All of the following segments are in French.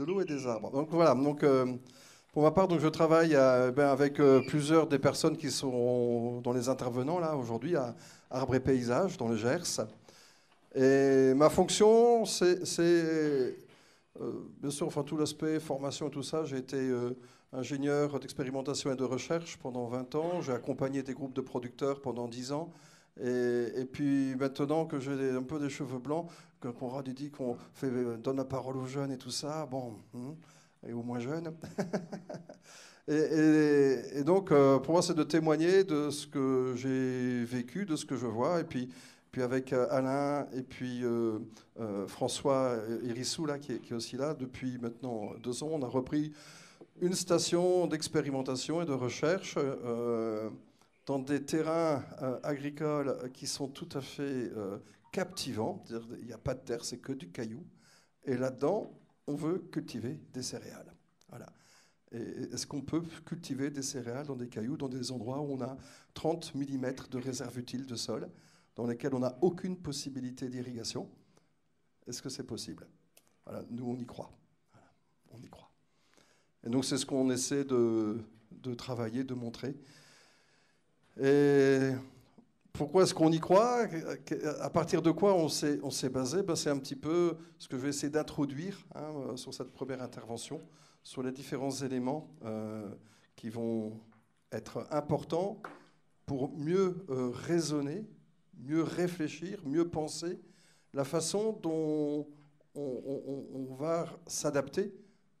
de l'eau et des arbres. Donc voilà, donc, euh, pour ma part, donc, je travaille eh ben, avec euh, plusieurs des personnes qui sont dans les intervenants là aujourd'hui à Arbres et Paysages dans le Gers. Et ma fonction, c'est euh, bien sûr enfin, tout l'aspect formation et tout ça. J'ai été ingénieur d'expérimentation et de recherche pendant 20 ans. J'ai accompagné des groupes de producteurs pendant 10 ans. Et, et, puis maintenant que j'ai un peu des cheveux blancs, qu'on dit qu'on euh, donne la parole aux jeunes et tout ça, bon, hmm, et aux moins jeunes. et, donc, euh, pour moi, c'est de témoigner de ce que j'ai vécu, de ce que je vois, et puis puis avec euh, Alain et puis François Irissou, là, qui est, qui, est, aussi là, depuis maintenant deux ans, on a repris une station d'expérimentation et de recherche dans des terrains agricoles qui sont tout à fait captivant. Il n'y a pas de terre, c'est que du caillou. Et là-dedans, on veut cultiver des céréales. Voilà. Est-ce qu'on peut cultiver des céréales dans des cailloux, dans des endroits où on a 30 mm de réserve utile de sol, dans lesquels on n'a aucune possibilité d'irrigation Est-ce que c'est possible Nous, on y croit. on y croit. Et donc, c'est ce qu'on essaie de, de travailler, de montrer. Et pourquoi est-ce qu'on y croit À partir de quoi on s'est basé ben, C'est un petit peu ce que je vais essayer d'introduire hein, euh, sur cette première intervention, sur les différents éléments euh, qui vont être importants pour mieux euh, raisonner, mieux réfléchir, mieux penser la façon dont on, va s'adapter.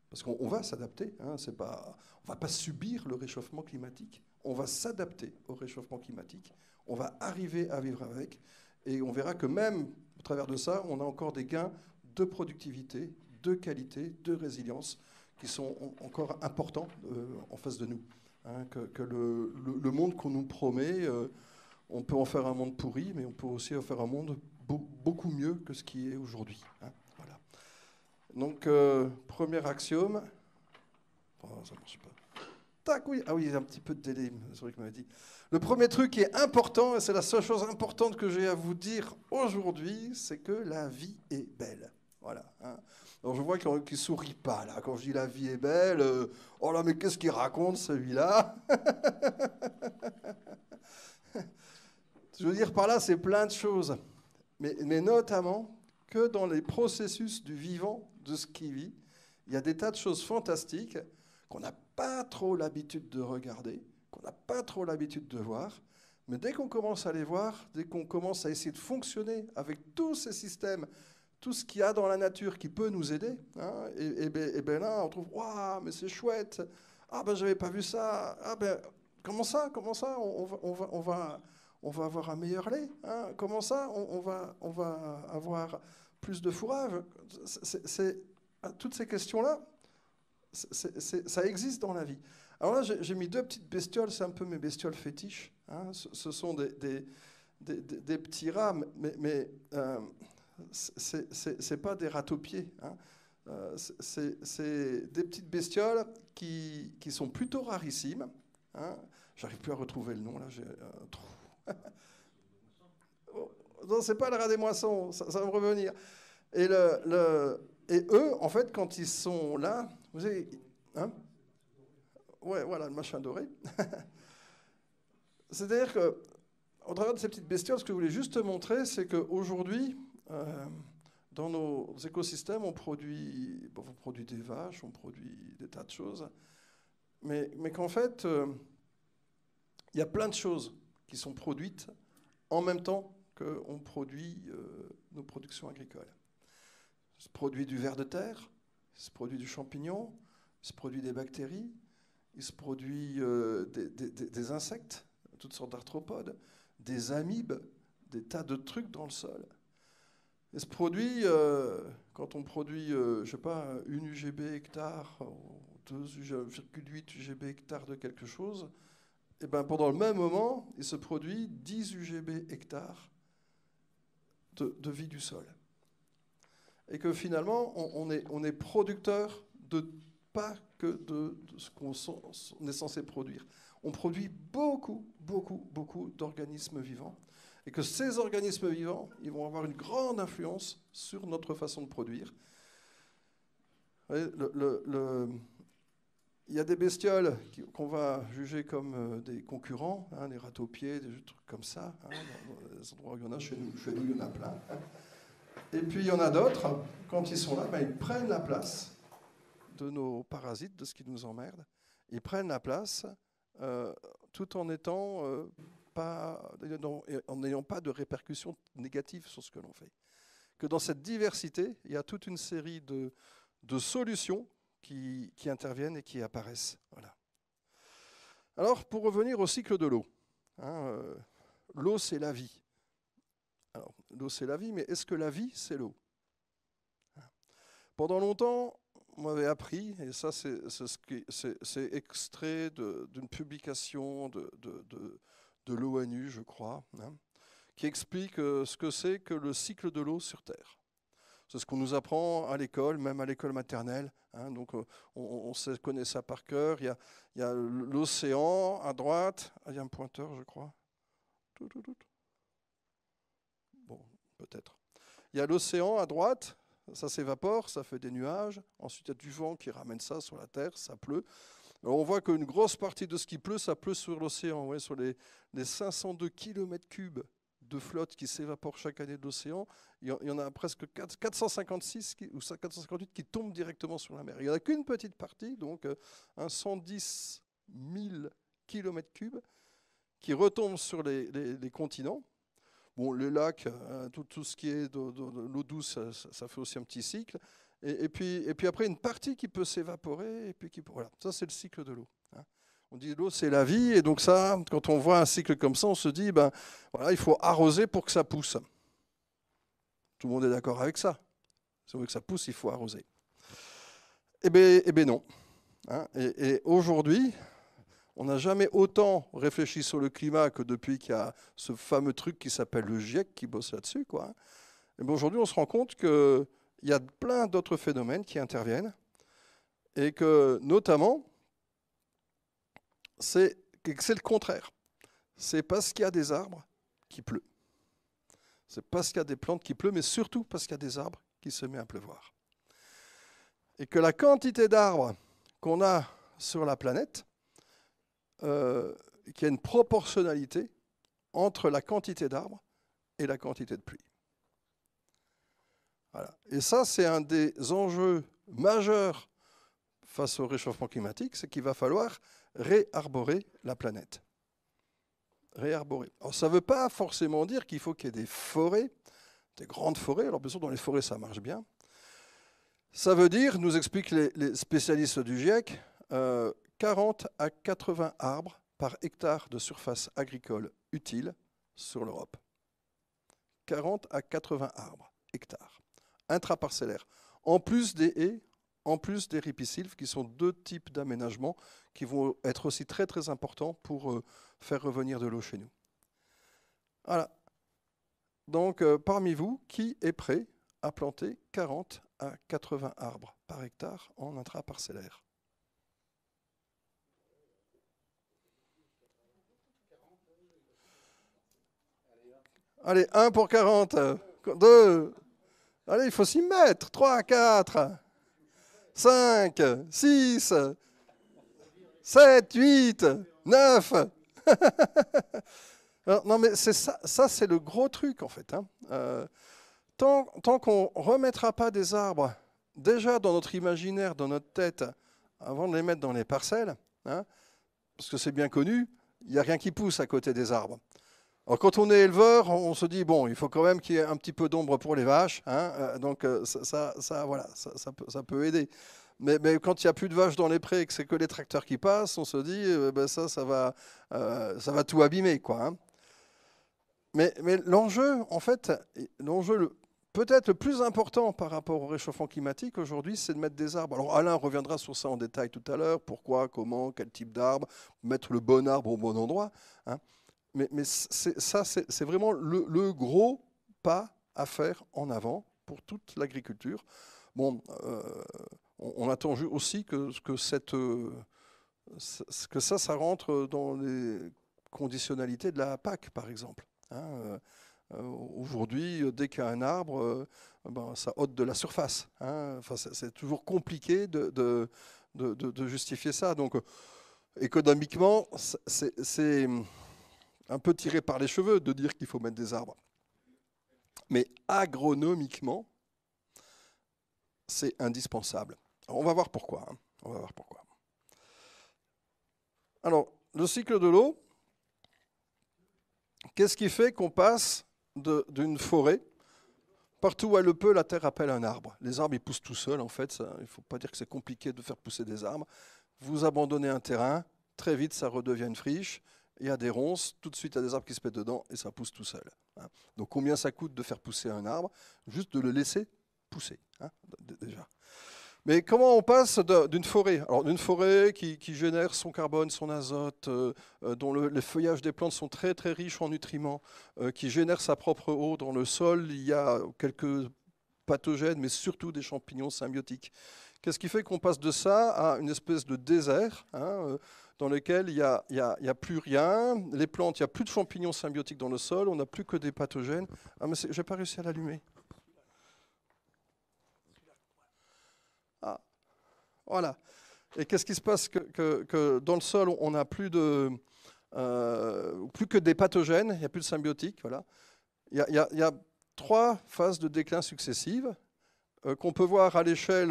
Parce qu'on va s'adapter, hein, on ne va pas subir le réchauffement climatique, on va s'adapter au réchauffement climatique on va arriver à vivre avec. Et on verra que même au travers de ça, on a encore des gains de productivité, de qualité, de résilience qui sont encore importants euh, en face de nous. Hein, que, le, monde qu'on nous promet, euh, on peut en faire un monde pourri, mais on peut aussi en faire un monde beaucoup mieux que ce qui est aujourd'hui. Hein, Donc, euh, premier axiome. Oh, ça marche pas oui. Ah oui, il y a un petit peu de délai, c'est vrai qu'il m'avait dit. Le premier truc qui est important, et c'est la seule chose importante que j'ai à vous dire aujourd'hui, c'est que la vie est belle. Voilà. Hein. je vois qu'il ne sourit pas là. Quand je dis la vie est belle, euh, oh là, mais qu'est-ce qu'il raconte celui-là Je veux dire par là, c'est plein de choses. Mais, mais, notamment que dans les processus du vivant, de ce qui vit, il y a des tas de choses fantastiques qu'on n'a pas trop l'habitude de regarder, qu'on n'a pas trop l'habitude de voir. Mais dès qu'on commence à les voir, dès qu'on commence à essayer de fonctionner avec tous ces systèmes, tout ce qu'il y a dans la nature qui peut nous aider, hein, et, bien ben, là, on trouve Waouh, mais c'est chouette Ah ben, j'avais pas vu ça Ah ben, comment ça Comment ça on, va, on, avoir un meilleur lait hein Comment ça on, va, on va avoir plus de fourrage c'est, Toutes ces questions-là, ça existe dans la vie. Alors là, j'ai mis deux petites bestioles, c'est un peu mes bestioles fétiches. Hein. Ce, sont des, des, des, petits rats, mais, mais euh, ce pas des rats Hein. Euh, c'est des petites bestioles qui, qui sont plutôt rarissimes. Hein. J'arrive plus à retrouver le nom, là, j'ai un euh, trou. Oh, non, c'est pas le rat des moissons, ça, va me revenir. Et, le, le, et eux, en fait, quand ils sont là, vous avez. Hein Ouais, voilà, le machin doré. C'est-à-dire que, au travers de ces petites bestioles, ce que je voulais juste montrer, c'est qu'aujourd'hui, euh, dans nos écosystèmes, on produit, on des vaches, on produit des tas de choses, mais, qu'en fait, euh, il y a plein de choses qui sont produites en même temps qu'on produit euh, nos productions agricoles. On produit du ver de terre, il se produit du champignon, il se produit des bactéries, il se produit euh, des, insectes, toutes sortes d'arthropodes, des amibes, des tas de trucs dans le sol. Il se produit, euh, quand on produit, euh, je sais pas, une UGB hectare, 2,8 UGB hectare de quelque chose, et eh ben pendant le même moment, il se produit 10 UGB hectare de vie du sol et que finalement, on, est, on est, producteur de pas que de, ce qu'on est censé produire. On produit beaucoup, beaucoup, beaucoup d'organismes vivants, et que ces organismes vivants, ils vont avoir une grande influence sur notre façon de produire. il y a des bestioles qu'on va juger comme euh, des concurrents, hein, des rats aux pieds, des trucs comme ça. Hein, dans, les endroits où il y en a, chez nous, chez nous il y en a plein. Et puis il y en a d'autres, quand ils sont là, ben, ils prennent la place de nos parasites, de ce qui nous emmerde. Ils prennent la place euh, tout en étant euh, pas, n'ayant pas de répercussions négatives sur ce que l'on fait. Que dans cette diversité, il y a toute une série de, solutions qui, interviennent et qui apparaissent. Voilà. Alors, pour revenir au cycle de l'eau, hein, euh, l'eau, c'est la vie l'eau, c'est la vie, mais est-ce que la vie, c'est l'eau Pendant longtemps, on m'avait appris, et ça, c'est extrait d'une publication de, l'ONU, je crois, hein, qui explique euh, ce que c'est que le cycle de l'eau sur Terre. C'est ce qu'on nous apprend à l'école, même à l'école maternelle. Hein, donc euh, on, on, connaît ça par cœur. Il y a l'océan à droite. Il y a un pointeur, je crois. Tout, tout, tout peut-être. Il y a l'océan à droite, ça s'évapore, ça fait des nuages. Ensuite, il y a du vent qui ramène ça sur la Terre, ça pleut. on voit qu'une grosse partie de ce qui pleut, ça pleut sur l'océan, sur les, 502 km3 de flotte qui s'évapore chaque année de l'océan. Il y en a presque 456 ou 458 qui tombent directement sur la mer. Il n'y en a qu'une petite partie, donc 110 000 km3 qui retombe sur les continents Bon, le lac, euh, tout, ce qui est de, l'eau douce, ça, fait aussi un petit cycle. Et, puis, et puis après, une partie qui peut s'évaporer. Et puis qui, voilà, ça c'est le cycle de l'eau. Hein. On dit l'eau c'est la vie. Et donc ça, quand on voit un cycle comme ça, on se dit, ben voilà, il faut arroser pour que ça pousse. Tout le monde est d'accord avec ça. Si on veut que ça pousse, il faut arroser. Eh bien, eh ben non. Hein. et aujourd'hui, on n'a jamais autant réfléchi sur le climat que depuis qu'il y a ce fameux truc qui s'appelle le GIEC qui bosse là-dessus. Quoi. Ben, aujourd'hui, on se rend compte qu'il y a plein d'autres phénomènes qui interviennent et que notamment, c'est, le contraire. C'est parce qu'il y a des arbres qui pleut. C'est parce qu'il y a des plantes qui pleut, mais surtout parce qu'il y a des arbres qui se met à pleuvoir. Et que la quantité d'arbres qu'on a sur la planète, euh, qu'il y a une proportionnalité entre la quantité d'arbres et la quantité de pluie. Et ça, c'est un des enjeux majeurs face au réchauffement climatique, c'est qu'il va falloir réarborer la planète. Réarborer. ça ne veut pas forcément dire qu'il faut qu'il y ait des forêts, des grandes forêts. Alors, bien sûr, dans les forêts, ça marche bien. Ça veut dire, nous expliquent les, spécialistes du GIEC, euh, 40 à 80 arbres par hectare de surface agricole utile sur l'Europe. 40 à 80 arbres, hectares, intraparcellaires, en plus des haies, en plus des ripisylves, qui sont deux types d'aménagements qui vont être aussi très très importants pour euh, faire revenir de l'eau chez nous. Voilà. Donc euh, parmi vous, qui est prêt à planter 40 à 80 arbres par hectare en intraparcellaire Allez, 1 pour 40. 2. Allez, il faut s'y mettre. 3, 4, 5, 6, 7, 8, 9. non, mais c'est ça, ça c'est le gros truc en fait. Hein. Euh, tant, tant qu'on ne remettra pas des arbres déjà dans notre imaginaire, dans notre tête, avant de les mettre dans les parcelles, hein, parce que c'est bien connu, il n'y a rien qui pousse à côté des arbres. Alors quand on est éleveur, on se dit, bon, il faut quand même qu'il y ait un petit peu d'ombre pour les vaches. Hein, euh, donc euh, ça, ça, voilà, ça, peut, ça peut aider. Mais, quand il n'y a plus de vaches dans les prés et que c'est que les tracteurs qui passent, on se dit, euh, ben ça, ça va, ça va tout abîmer. Quoi, hein. Mais, mais l'enjeu, en fait, l'enjeu peut-être le plus important par rapport au réchauffement climatique aujourd'hui, c'est de mettre des arbres. Alors Alain reviendra sur ça en détail tout à l'heure, pourquoi, comment, quel type d'arbre, mettre le bon arbre au bon endroit. Hein mais, ça, c'est vraiment le, gros pas à faire en avant pour toute l'agriculture. Bon, euh, on, attend aussi que, que, cette, euh, que ça, ça rentre dans les conditionnalités de la PAC, par exemple. Hein. Euh, aujourd'hui, dès qu'il y a un arbre, ben, ça ôte de la surface. Hein. enfin, c'est toujours compliqué de, de, justifier ça. Donc, économiquement, c'est un peu tiré par les cheveux de dire qu'il faut mettre des arbres. Mais agronomiquement, c'est indispensable. on va voir pourquoi. Hein. On va voir pourquoi. Alors, le cycle de l'eau, qu'est-ce qui fait qu'on passe d'une forêt Partout où elle le peut, la terre appelle un arbre. Les arbres, ils poussent tout seuls, en fait. il ne faut pas dire que c'est compliqué de faire pousser des arbres. Vous abandonnez un terrain, très vite, ça redevient une friche il y a des ronces, tout de suite il y a des arbres qui se pètent dedans et ça pousse tout seul. Hein. Donc combien ça coûte de faire pousser un arbre Juste de le laisser pousser, hein, déjà. Mais comment on passe d'une forêt Alors d'une forêt qui, génère son carbone, son azote, euh, euh, dont le, les feuillages des plantes sont très très riches en nutriments, euh, qui génère sa propre eau dans le sol, il y a quelques pathogènes, mais surtout des champignons symbiotiques. Qu'est-ce qui fait qu'on passe de ça à une espèce de désert hein, dans lequel il n'y a, plus rien, les plantes, il n'y a plus de champignons symbiotiques dans le sol, on n'a plus que des pathogènes. Ah, mais j'ai pas réussi à l'allumer. Ah, voilà. Et qu'est-ce qui se passe que, dans le sol, on n'a plus, de, euh, plus que des pathogènes, il n'y a plus de symbiotiques. Voilà. Il y, a, trois phases de déclin successives euh, qu'on peut voir à l'échelle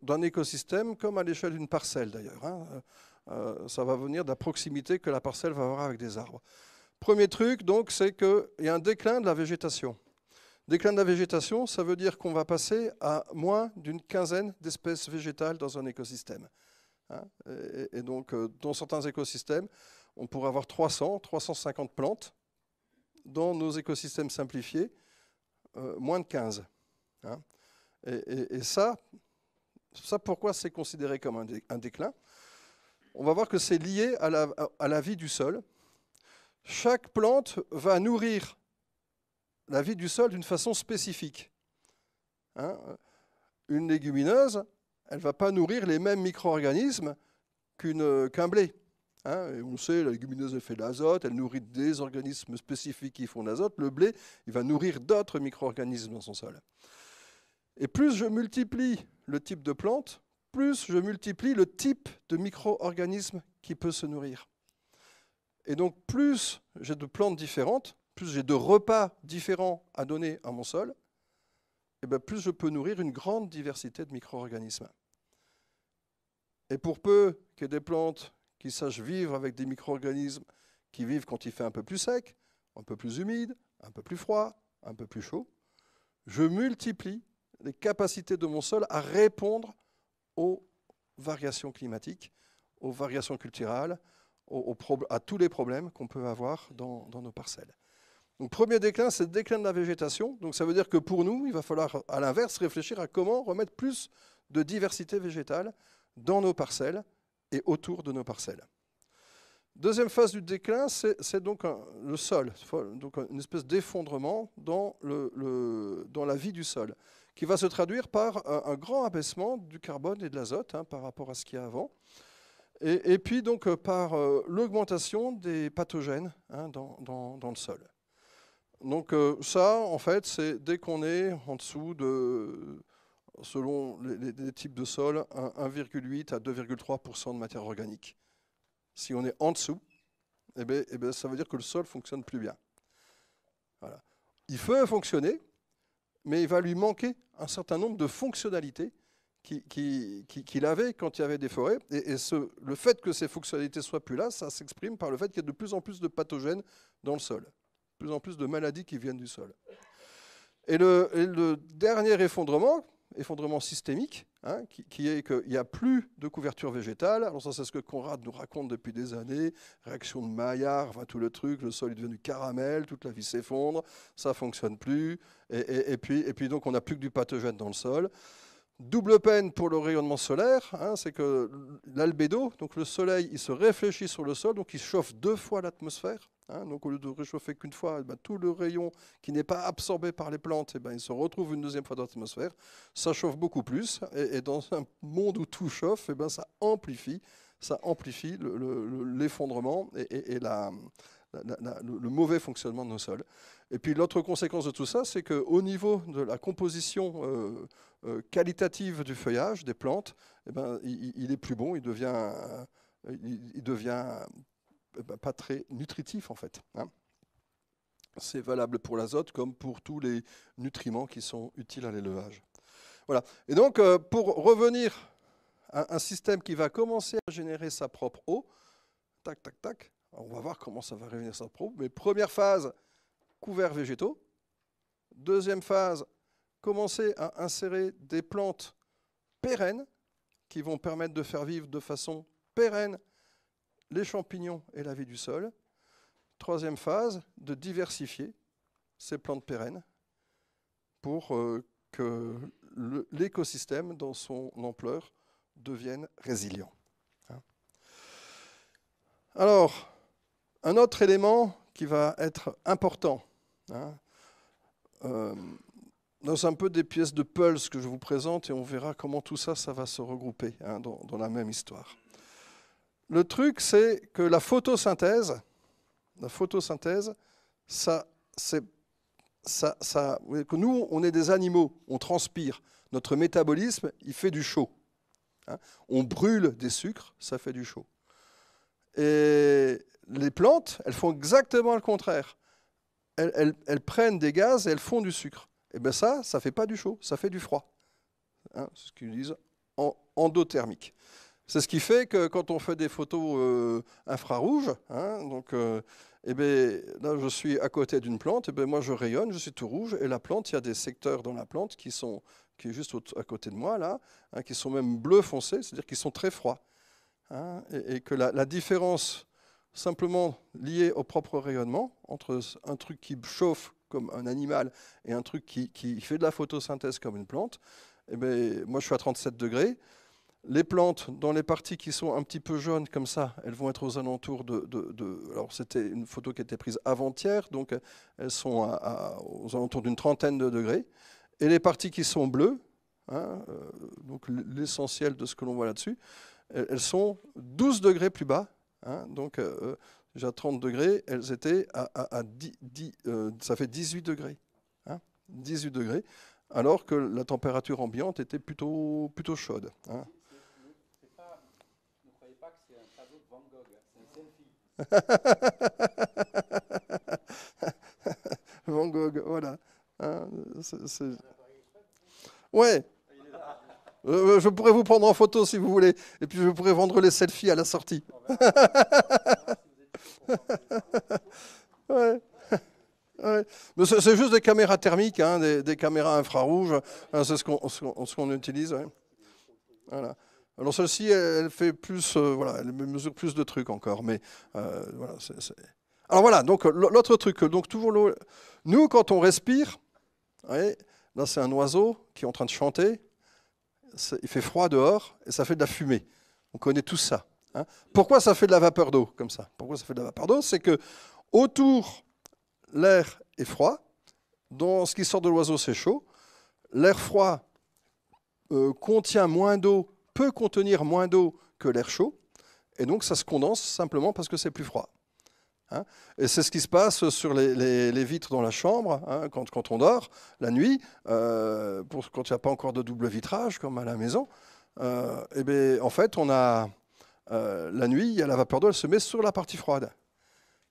d'un écosystème comme à l'échelle d'une parcelle d'ailleurs. Hein. Euh, ça va venir de la proximité que la parcelle va avoir avec des arbres. Premier truc, donc, c'est qu'il y a un déclin de la végétation. Déclin de la végétation, ça veut dire qu'on va passer à moins d'une quinzaine d'espèces végétales dans un écosystème. Hein. et, donc, euh, dans certains écosystèmes, on pourrait avoir 300, 350 plantes. Dans nos écosystèmes simplifiés, euh, moins de 15. Hein. et, ça, pourquoi c'est considéré comme un déclin on va voir que c'est lié à la, vie du sol. Chaque plante va nourrir la vie du sol d'une façon spécifique. Hein, une légumineuse, elle ne va pas nourrir les mêmes micro-organismes qu'un blé. Hein, on sait, la légumineuse fait de l'azote, elle nourrit des organismes spécifiques qui font de l'azote. Le blé, il va nourrir d'autres micro-organismes dans son sol. Et plus je multiplie le type de plante, plus je multiplie le type de micro-organisme qui peut se nourrir. Et donc, plus j'ai de plantes différentes, plus j'ai de repas différents à donner à mon sol, et eh ben, plus je peux nourrir une grande diversité de micro-organismes. Et pour peu qu'il y ait des plantes qui sachent vivre avec des micro-organismes qui vivent quand il fait un peu plus sec, un peu plus humide, un peu plus froid, un peu plus chaud, je multiplie les capacités de mon sol à répondre aux variations climatiques, aux variations culturelles, à tous les problèmes qu'on peut avoir dans, nos parcelles. Donc premier déclin, c'est le déclin de la végétation. Donc ça veut dire que pour nous, il va falloir à l'inverse réfléchir à comment remettre plus de diversité végétale dans nos parcelles et autour de nos parcelles. Deuxième phase du déclin, c'est donc le sol, donc une espèce d'effondrement dans la vie du sol qui va se traduire par un, grand abaissement du carbone et de l'azote hein, par rapport à ce qu'il y a avant. Et, puis donc euh, par euh, l'augmentation des pathogènes hein, dans, le sol. Donc euh, ça, en fait, c'est dès qu'on est en dessous de, selon les, types de sol, 1,8 à 2,3% de matière organique. Si on est en dessous, eh bien, eh ben, ça veut dire que le sol fonctionne plus bien. Il peut fonctionner, mais il va lui manquer un certain nombre de fonctionnalités qu'il avait quand il y avait des forêts. Et, le fait que ces fonctionnalités soient plus là, ça s'exprime par le fait qu'il y a de plus en plus de pathogènes dans le sol, de plus en plus de maladies qui viennent du sol. et le dernier effondrement, effondrement systémique, hein, qui, est qu'il n'y a plus de couverture végétale. Alors ça, c'est ce que Conrad nous raconte depuis des années. Réaction de Maillard, tout le truc, le sol est devenu caramel, toute la vie s'effondre, ça ne fonctionne plus. Et, puis, et puis donc, on n'a plus que du pathogène dans le sol. Double peine pour le rayonnement solaire, hein, c'est que l'albédo, donc le soleil, il se réfléchit sur le sol, donc il chauffe deux fois l'atmosphère. Hein. donc au lieu de réchauffer qu'une fois, eh ben, tout le rayon qui n'est pas absorbé par les plantes, et eh ben, il se retrouve une deuxième fois dans l'atmosphère, ça chauffe beaucoup plus, et, dans un monde où tout chauffe, et eh ben, ça amplifie, ça amplifie l'effondrement et, le mauvais fonctionnement de nos sols. Et puis l'autre conséquence de tout ça, c'est qu'au niveau de la composition euh, euh, qualitative du feuillage des plantes, ben, il, est plus bon, il devient, euh, il devient pas très nutritif en fait. Hein. c'est valable pour l'azote comme pour tous les nutriments qui sont utiles à l'élevage. Voilà. Et donc, euh, pour revenir à un système qui va commencer à générer sa propre eau, tac, tac, tac, on va voir comment ça va revenir sa propre. Mais première phase, couvert végétaux. Deuxième phase, commencer à insérer des plantes pérennes qui vont permettre de faire vivre de façon pérenne les champignons et la vie du sol. Troisième phase, de diversifier ces plantes pérennes pour euh, que l'écosystème, dans son ampleur, devienne résilient. Hein. Alors, un autre élément qui va être important, hein, euh, dans un peu des pièces de pulse que je vous présente et on verra comment tout ça, ça va se regrouper hein, dans la même histoire le truc, c'est que la photosynthèse, la photosynthèse, ça, c'est, ça, que nous, on est des animaux, on transpire. Notre métabolisme, il fait du chaud. Hein. on brûle des sucres, ça fait du chaud. Et les plantes, elles font exactement le contraire. Elles, prennent des gaz et elles font du sucre. Et eh bien ça, ça fait pas du chaud, ça fait du froid. Hein, c'est ce qu'ils disent en, endothermique. C'est ce qui fait que quand on fait des photos euh, infrarouges, hein, donc, euh, eh ben, là je suis à côté d'une plante, et eh ben moi je rayonne, je suis tout rouge, et la plante, il y a des secteurs dans la plante qui sont qui est juste à côté de moi là, hein, qui sont même bleu foncé, c'est-à-dire qu'ils sont très froids, hein, et, que la, différence simplement liée au propre rayonnement entre un truc qui chauffe comme un animal et un truc qui, fait de la photosynthèse comme une plante, eh bien, moi je suis à 37 degrés. Les plantes, dans les parties qui sont un petit peu jaunes comme ça, elles vont être aux alentours de... alors c'était une photo qui a prise avant-hier, donc elles sont aux alentours d'une trentaine de degrés. Et les parties qui sont bleues, hein, euh, donc l'essentiel de ce que l'on voit là-dessus, elles, sont 12 degrés plus bas. Hein, donc euh, euh, déjà 30 degrés, elles étaient à, ça fait 18 degrés. 18 hein, degrés, alors que la température ambiante était plutôt, plutôt chaude. Van Gogh, voilà. Hein, ouais. Euh, je pourrais vous prendre en photo si vous voulez, et puis je pourrais vendre les selfies à la sortie. ouais. C'est juste des caméras thermiques, hein, des, caméras infrarouges, hein, c'est ce qu'on utilise. Voilà. Alors celle-ci, elle fait plus, euh, voilà, elle mesure plus de trucs encore, mais euh, voilà. Alors voilà, donc euh, l'autre truc, donc toujours nous quand on respire, voyez, là c'est un oiseau qui est en train de chanter, il fait froid dehors et ça fait de la fumée. On connaît tout ça. Hein. Pourquoi ça fait de la vapeur d'eau comme ça Pourquoi ça fait de la vapeur d'eau C'est que autour l'air est froid, dans ce qui sort de l'oiseau c'est chaud, l'air froid contient moins d'eau peut contenir moins d'eau que l'air chaud, et donc ça se condense simplement parce que c'est plus froid. Hein. et c'est ce qui se passe sur les, vitres dans la chambre hein, quand, on dort la nuit, euh, pour, quand il n'y a pas encore de double vitrage comme à la maison. et euh, eh bien, en fait, on a euh, la nuit, il la vapeur d'eau, elle se met sur la partie froide.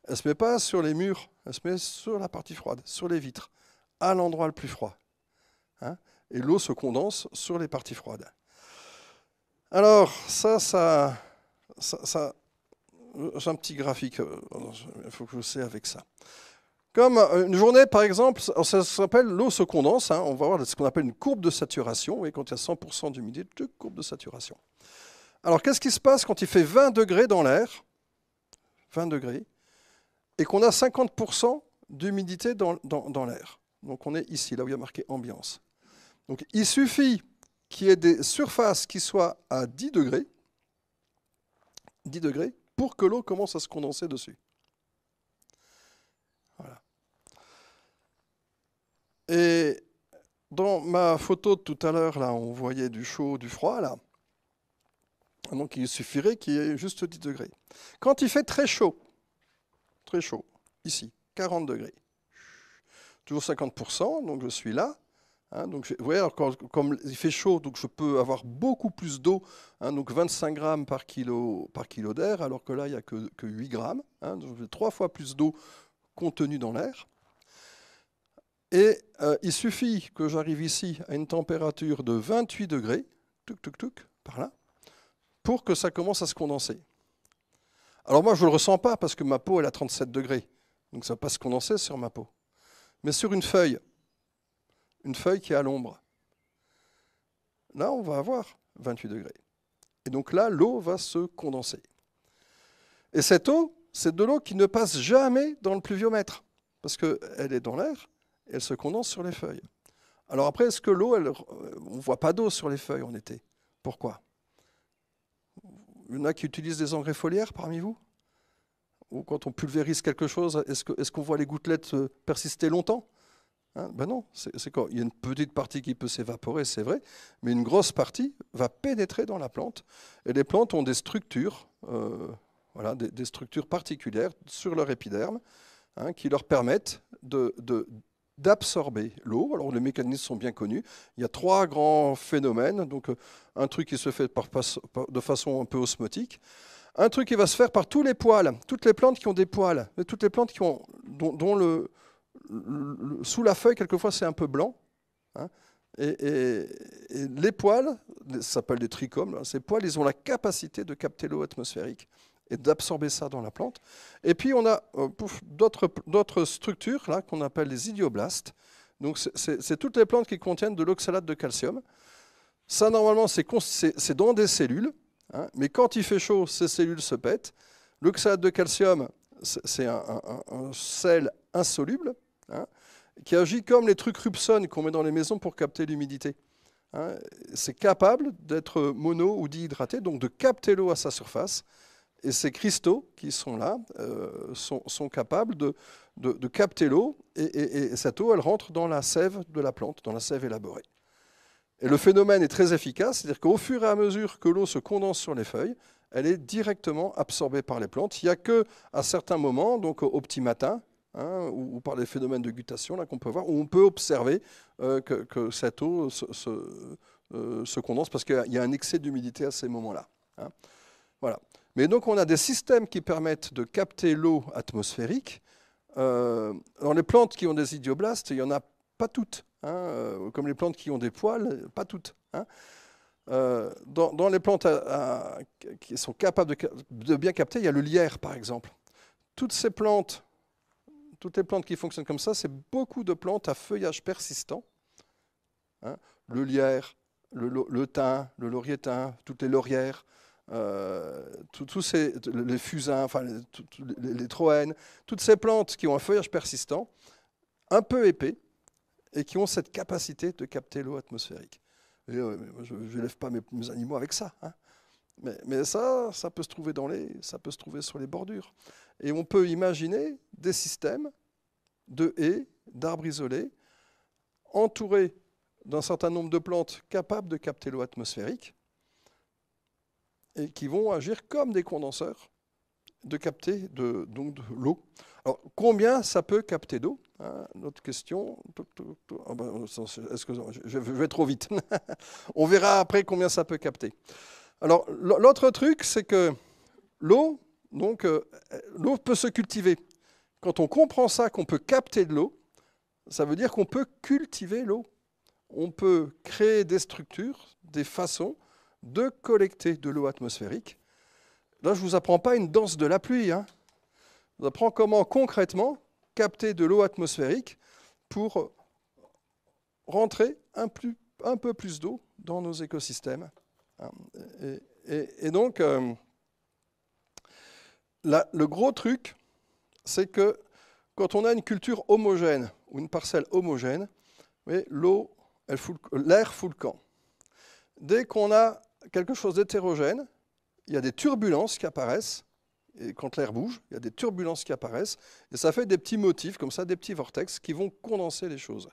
Elle ne se met pas sur les murs, elle se met sur la partie froide, sur les vitres, à l'endroit le plus froid. Hein. et l'eau se condense sur les parties froides. Alors, ça, ça, ça, ça un petit graphique, euh, il faut que je sais avec ça. Comme euh, une journée, par exemple, ça s'appelle l'eau se condense. Hein, on va voir ce qu'on appelle une courbe de saturation. Et quand il y a 100% d'humidité, courbe de saturation. Alors, qu'est-ce qui se passe quand il fait 20 degrés dans l'air 20 degrés. Et qu'on a 50% d'humidité dans, dans, dans l'air. Donc, on est ici, là où il y a marqué ambiance. Donc, il suffit qu'il y ait des surfaces qui soient à 10 degrés, 10 degrés pour que l'eau commence à se condenser dessus. Voilà. Et dans ma photo de tout à l'heure, là, on voyait du chaud, du froid, là. Donc il suffirait qu'il y ait juste 10 degrés. Quand il fait très chaud, très chaud, ici, 40 degrés, toujours 50%, donc je suis là, Hein, donc, alors, comme il fait chaud, donc je peux avoir beaucoup plus d'eau, hein, donc 25 grammes par kilo, par kilo d'air, alors que là, il n'y a que, 8 grammes. Hein, donc trois fois plus d'eau contenue dans l'air. Et euh, il suffit que j'arrive ici à une température de 28 degrés, par là, pour que ça commence à se condenser. Alors moi, je ne le ressens pas parce que ma peau, elle a 37 degrés. Donc ça ne va pas se condenser sur ma peau. Mais sur une feuille, une feuille qui est à l'ombre. Là, on va avoir 28 degrés. Et donc là, l'eau va se condenser. Et cette eau, c'est de l'eau qui ne passe jamais dans le pluviomètre, parce qu'elle est dans l'air elle se condense sur les feuilles. Alors après, est-ce que l'eau, on ne voit pas d'eau sur les feuilles en été Pourquoi Il y en a qui utilisent des engrais foliaires parmi vous Ou quand on pulvérise quelque chose, est-ce qu'on voit les gouttelettes euh, persister longtemps Hein, ben non, c'est quoi Il y a une petite partie qui peut s'évaporer, c'est vrai, mais une grosse partie va pénétrer dans la plante. Et les plantes ont des structures, euh, voilà, des, structures particulières sur leur épiderme hein, qui leur permettent de, d'absorber l'eau. Alors les mécanismes sont bien connus. Il y a trois grands phénomènes. Donc euh, un truc qui se fait par, de façon un peu osmotique. Un truc qui va se faire par tous les poils, toutes les plantes qui ont des poils, toutes les plantes qui ont, dont le, sous la feuille, quelquefois, c'est un peu blanc. Hein. et, les poils, ça s'appelle des trichomes, hein, ces poils, ils ont la capacité de capter l'eau atmosphérique et d'absorber ça dans la plante. Et puis on a euh, d'autres structures là qu'on appelle les idioblastes. Donc c'est toutes les plantes qui contiennent de l'oxalate de calcium. Ça normalement c'est dans des cellules, hein, mais quand il fait chaud, ces cellules se pètent. L'oxalate de calcium, c'est un, sel insoluble Hein, qui agit comme les trucs Rubson qu'on met dans les maisons pour capter l'humidité. Hein. c'est capable d'être mono ou dihydraté, donc de capter l'eau à sa surface. Et ces cristaux qui sont là euh, sont, capables de, capter l'eau, et, cette eau, elle rentre dans la sève de la plante, dans la sève élaborée. Et le phénomène est très efficace, c'est-à-dire qu'au fur et à mesure que l'eau se condense sur les feuilles, elle est directement absorbée par les plantes. Il n'y a que à certains moments, donc au petit matin, Hein, ou, par les phénomènes de gutation qu'on peut voir, où on peut observer euh, que, cette eau se, euh, condense parce qu'il y a un excès d'humidité à ces moments-là. Hein. Voilà. Mais donc on a des systèmes qui permettent de capter l'eau atmosphérique. dans euh, les plantes qui ont des idioblastes, il n'y en a pas toutes. Hein, comme les plantes qui ont des poils, pas toutes. dans, les plantes qui sont capables de, de, bien capter, il y a le lierre, par exemple. Toutes ces plantes toutes les plantes qui fonctionnent comme ça, c'est beaucoup de plantes à feuillage persistant. Hein. le lierre, le, thym, le laurier thym, toutes les laurières, euh, tous les fusains, enfin, les, troènes, toutes ces plantes qui ont un feuillage persistant, un peu épais, et qui ont cette capacité de capter l'eau atmosphérique. Euh, je n'élève pas mes, animaux avec ça. Hein. Mais, ça, ça peut se trouver dans les, ça peut se trouver sur les bordures. Et on peut imaginer des systèmes de haies, d'arbres isolés, entourés d'un certain nombre de plantes capables de capter l'eau atmosphérique et qui vont agir comme des condenseurs de capter de, donc de l'eau. Alors, combien ça peut capter d'eau hein Notre question. Ah ben, que je vais trop vite On verra après combien ça peut capter. Alors, l'autre truc, c'est que l'eau, donc, euh, l'eau peut se cultiver. Quand on comprend ça, qu'on peut capter de l'eau, ça veut dire qu'on peut cultiver l'eau. On peut créer des structures, des façons de collecter de l'eau atmosphérique. Là, je ne vous apprends pas une danse de la pluie. Hein. Je vous apprends comment concrètement capter de l'eau atmosphérique pour rentrer un peu plus d'eau dans nos écosystèmes. Euh, et, donc, euh, le gros truc, c'est que quand on a une culture homogène ou une parcelle homogène, l'eau, l'air fout le camp. Dès qu'on a quelque chose d'hétérogène, il y a des turbulences qui apparaissent. Et quand l'air bouge, il y a des turbulences qui apparaissent. Et ça fait des petits motifs, comme ça, des petits vortex qui vont condenser les choses.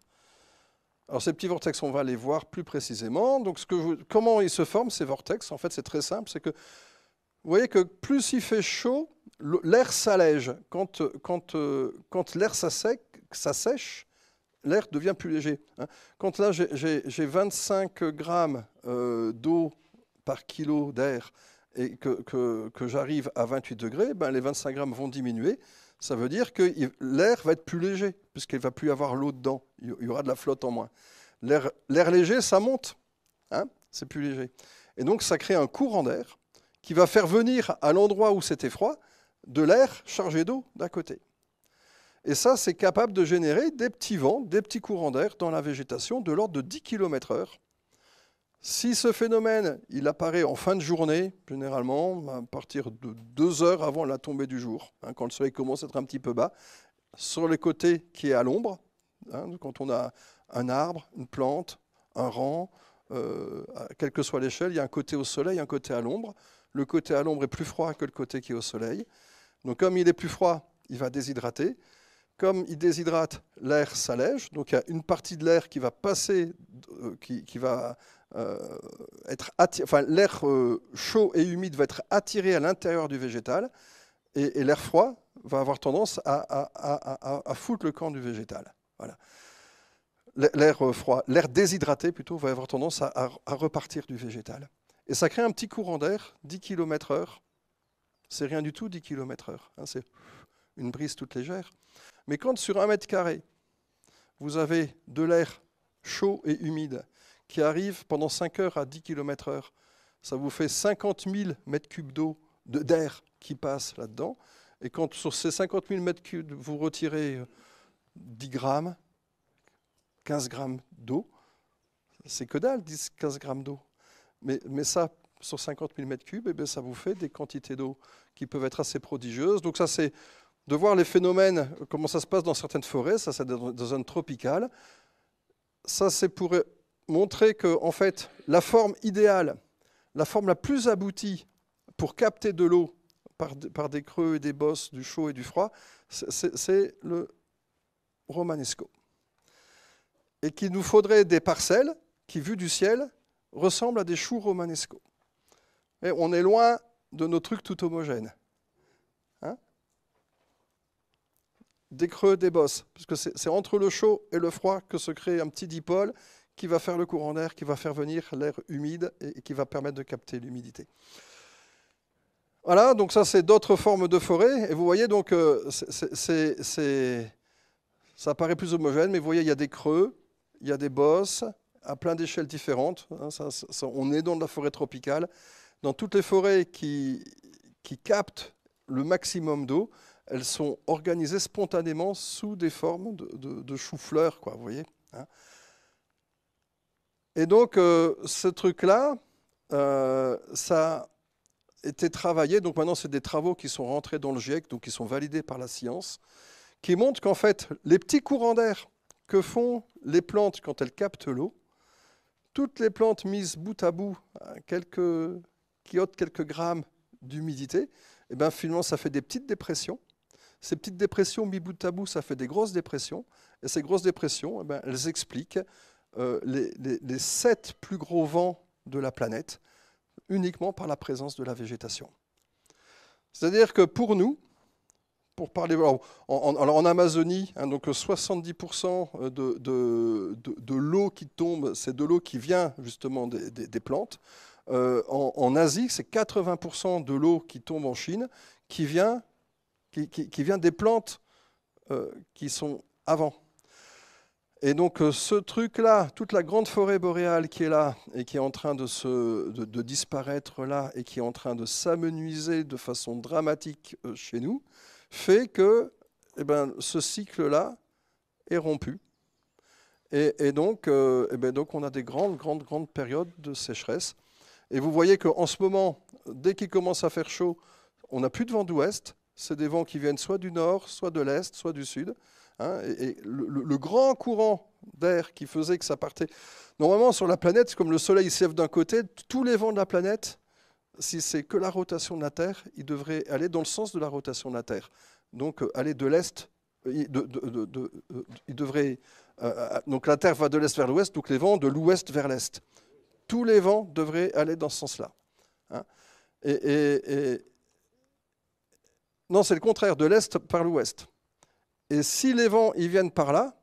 Alors ces petits vortex, on va les voir plus précisément. Donc comment ils se forment ces vortex En fait, c'est très simple, c'est que vous voyez que plus il fait chaud, l'air s'allège. Quand, l'air s'assèche, l'air devient plus léger. Hein. Quand là, j'ai 25 grammes euh, d'eau par kilo d'air et que, j'arrive à 28 degrés, ben les 25 grammes vont diminuer ça veut dire que l'air va être plus léger, puisqu'il ne va plus avoir l'eau dedans. Il y aura de la flotte en moins. L'air léger, ça monte. Hein c'est plus léger. Et donc, ça crée un courant d'air qui va faire venir à l'endroit où c'était froid de l'air chargé d'eau d'à côté. Et ça, c'est capable de générer des petits vents, des petits courants d'air dans la végétation de l'ordre de 10 km/h si ce phénomène il apparaît en fin de journée, généralement à partir de deux heures avant la tombée du jour, hein, quand le soleil commence à être un petit peu bas, sur le côté qui est à l'ombre, hein, quand on a un arbre, une plante, un rang, euh, quelle que soit l'échelle, il y a un côté au soleil, un côté à l'ombre. Le côté à l'ombre est plus froid que le côté qui est au soleil. Donc comme il est plus froid, il va déshydrater comme il déshydrate, l'air s'allège, donc il y a une partie de l'air qui va passer, euh, qui, va euh, être attiré, enfin l'air euh, chaud et humide va être attiré à l'intérieur du végétal, et, l'air froid va avoir tendance à, foutre le camp du végétal. Voilà. L'air froid, l'air déshydraté plutôt, va avoir tendance à, repartir du végétal. Et ça crée un petit courant d'air, 10 km/h. C'est rien du tout, 10 km/h. Hein, c'est une brise toute légère. Mais quand sur un mètre carré, vous avez de l'air chaud et humide qui arrive pendant 5 heures à 10 km h ça vous fait 50 000 mètres cubes d'eau, d'air qui passe là-dedans. Et quand sur ces 50 000 mètres cubes, vous retirez 10 euh, grammes, 15 grammes d'eau, c'est que dalle, 10, 15 grammes d'eau. Mais, mais, ça, sur 50 000 mètres cubes, eh ça vous fait des quantités d'eau qui peuvent être assez prodigieuses. Donc ça, c'est de voir les phénomènes, comment ça se passe dans certaines forêts, ça c'est dans des zones tropicales. Ça c'est pour montrer que en fait la forme idéale, la forme la plus aboutie pour capter de l'eau par, par, des creux et des bosses, du chaud et du froid, c'est le romanesco. Et qu'il nous faudrait des parcelles qui, vues du ciel, ressemblent à des choux romanesco. Et on est loin de nos trucs tout homogènes. des creux, des bosses, parce que c'est entre le chaud et le froid que se crée un petit dipôle qui va faire le courant d'air, qui va faire venir l'air humide et qui va permettre de capter l'humidité. Voilà, donc ça c'est d'autres formes de forêt, et vous voyez donc, euh, ça paraît plus homogène, mais vous voyez, il y a des creux, il y a des bosses, à plein d'échelles différentes. Hein. on est dans la forêt tropicale. Dans toutes les forêts qui captent le maximum d'eau, elles sont organisées spontanément sous des formes de, choux-fleurs. quoi, vous voyez. Hein. et donc, euh, ce truc-là, euh, ça a été travaillé. Donc maintenant, c'est des travaux qui sont rentrés dans le GIEC, donc qui sont validés par la science, qui montrent qu'en fait, les petits courants d'air que font les plantes quand elles captent l'eau, toutes les plantes mises bout à bout, quelques, qui ôtent quelques grammes d'humidité, et eh ben, finalement, ça fait des petites dépressions ces petites dépressions, mi bout à ça fait des grosses dépressions. Et ces grosses dépressions, eh ben, elles expliquent euh, les, sept plus gros vents de la planète uniquement par la présence de la végétation. C'est-à-dire que pour nous, pour parler, alors, en, Amazonie, hein, donc 70% de, de, de, l'eau qui tombe, c'est de l'eau qui vient justement des, plantes. Euh, en, Asie, c'est 80% de l'eau qui tombe en Chine qui vient qui, vient des plantes euh, qui sont avant. Et donc euh, ce truc-là, toute la grande forêt boréale qui est là et qui est en train de, se, de, disparaître là et qui est en train de s'amenuiser de façon dramatique euh, chez nous, fait que eh ben, ce cycle-là est rompu. Et, donc, eh ben, donc on a des grandes, grandes, grandes périodes de sécheresse. Et vous voyez qu'en ce moment, dès qu'il commence à faire chaud, on n'a plus de vent d'ouest, c'est des vents qui viennent soit du nord, soit de l'est, soit du sud. Hein, et, le, grand courant d'air qui faisait que ça partait. Normalement, sur la planète, comme le Soleil s'élève d'un côté, tous les vents de la planète, si c'est que la rotation de la Terre, ils devraient aller dans le sens de la rotation de la Terre. Donc euh, aller de l'est, euh, de, euh, ils devraient. donc la Terre va de l'est vers l'ouest, donc les vents de l'ouest vers l'est. Tous les vents devraient aller dans ce sens-là. Hein. et, non, c'est le contraire, de l'est par l'ouest. Et si les vents ils viennent par là,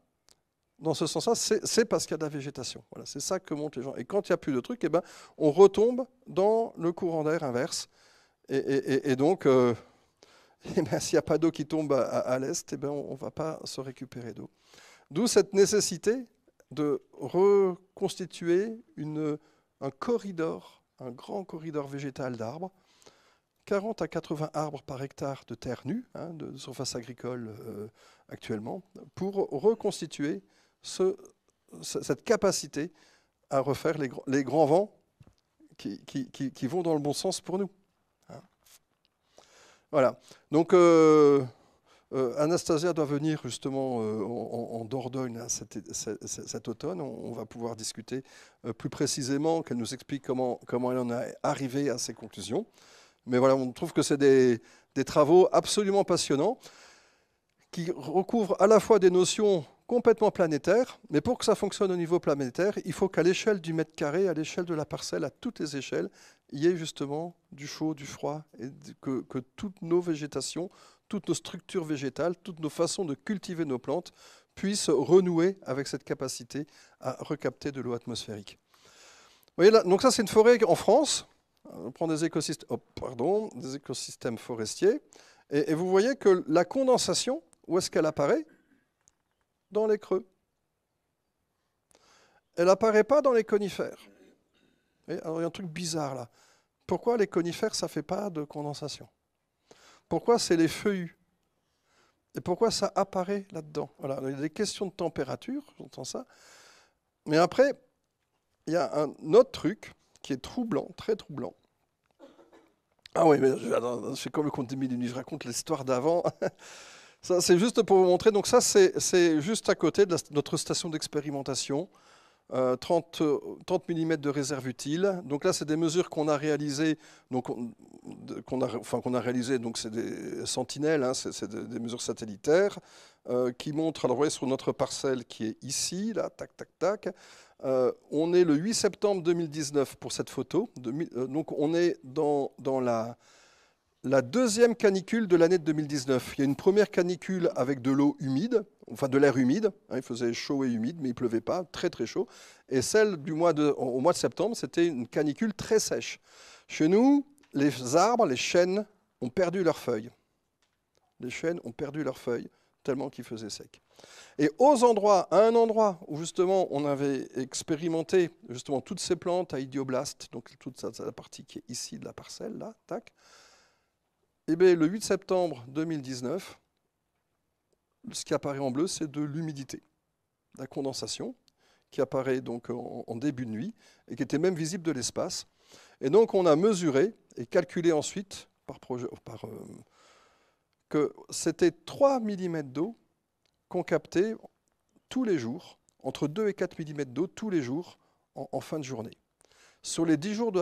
dans ce sens-là, c'est parce qu'il y a de la végétation. Voilà, c'est ça que montent les gens. Et quand il n'y a plus de trucs, eh ben, on retombe dans le courant d'air inverse. Et, donc, euh, eh ben, s'il n'y a pas d'eau qui tombe à, l'est, eh ben, on ne va pas se récupérer d'eau. D'où cette nécessité de reconstituer un corridor, un grand corridor végétal d'arbres, 40 à 80 arbres par hectare de terre nue, hein, de, surface agricole euh, actuellement, pour reconstituer cette capacité à refaire les, grands vents qui, vont dans le bon sens pour nous. Hein. voilà. Donc, euh, euh, Anastasia doit venir justement en, Dordogne hein, cet, automne. On, va pouvoir discuter plus précisément, qu'elle nous explique comment, elle en est arrivée à ses conclusions. Mais voilà, on trouve que c'est des, travaux absolument passionnants qui recouvrent à la fois des notions complètement planétaires. mais pour que ça fonctionne au niveau planétaire, il faut qu'à l'échelle du mètre carré, à l'échelle de la parcelle, à toutes les échelles, il y ait justement du chaud, du froid, et que, que, toutes nos végétations, toutes nos structures végétales, toutes nos façons de cultiver nos plantes puissent renouer avec cette capacité à recapter de l'eau atmosphérique. Vous voyez là, donc ça c'est une forêt en France, on euh, prend oh, des écosystèmes, forestiers. Et, vous voyez que la condensation, où est-ce qu'elle apparaît Dans les creux. Elle n'apparaît pas dans les conifères. Et, alors il y a un truc bizarre là. Pourquoi les conifères, ça ne fait pas de condensation Pourquoi c'est les feuillus Et pourquoi ça apparaît là-dedans Voilà, il y a des questions de température, j'entends ça. Mais après, il y a un autre truc qui est troublant, très troublant. Ah oui, mais c'est comme le conte des je raconte l'histoire d'avant. ça, c'est juste pour vous montrer. Donc ça, c'est juste à côté de notre station d'expérimentation. 30, 30, mm de réserve utile. Donc là, c'est des mesures qu'on a réalisées, donc qu'on a, enfin, qu'on a réalisées, donc c'est des sentinelles, hein, c'est des, mesures satellitaires euh, qui montrent. Alors, vous sur notre parcelle qui est ici, là, tac, tac, tac. Euh, on est le 8 septembre 2019 pour cette photo. Euh, donc on est dans, dans la la deuxième canicule de l'année 2019. Il y a une première canicule avec de l'eau humide, enfin de l'air humide. Hein, il faisait chaud et humide, mais il pleuvait pas, très très chaud. Et celle du mois de, au mois de septembre, c'était une canicule très sèche. Chez nous, les arbres, les chênes ont perdu leurs feuilles. Les chênes ont perdu leurs feuilles tellement qu'il faisait sec. Et aux endroits, à un endroit où justement on avait expérimenté justement toutes ces plantes à idioblastes, donc toute la partie qui est ici de la parcelle, là, tac, eh le 8 septembre 2019, ce qui apparaît en bleu, c'est de l'humidité, la condensation, qui apparaît donc en, début de nuit et qui était même visible de l'espace. Et donc on a mesuré et calculé ensuite par euh, que c'était 3 mm d'eau qu'on captait tous les jours, entre 2 et 4 mm d'eau tous les jours en fin de journée. Sur les 10 jours de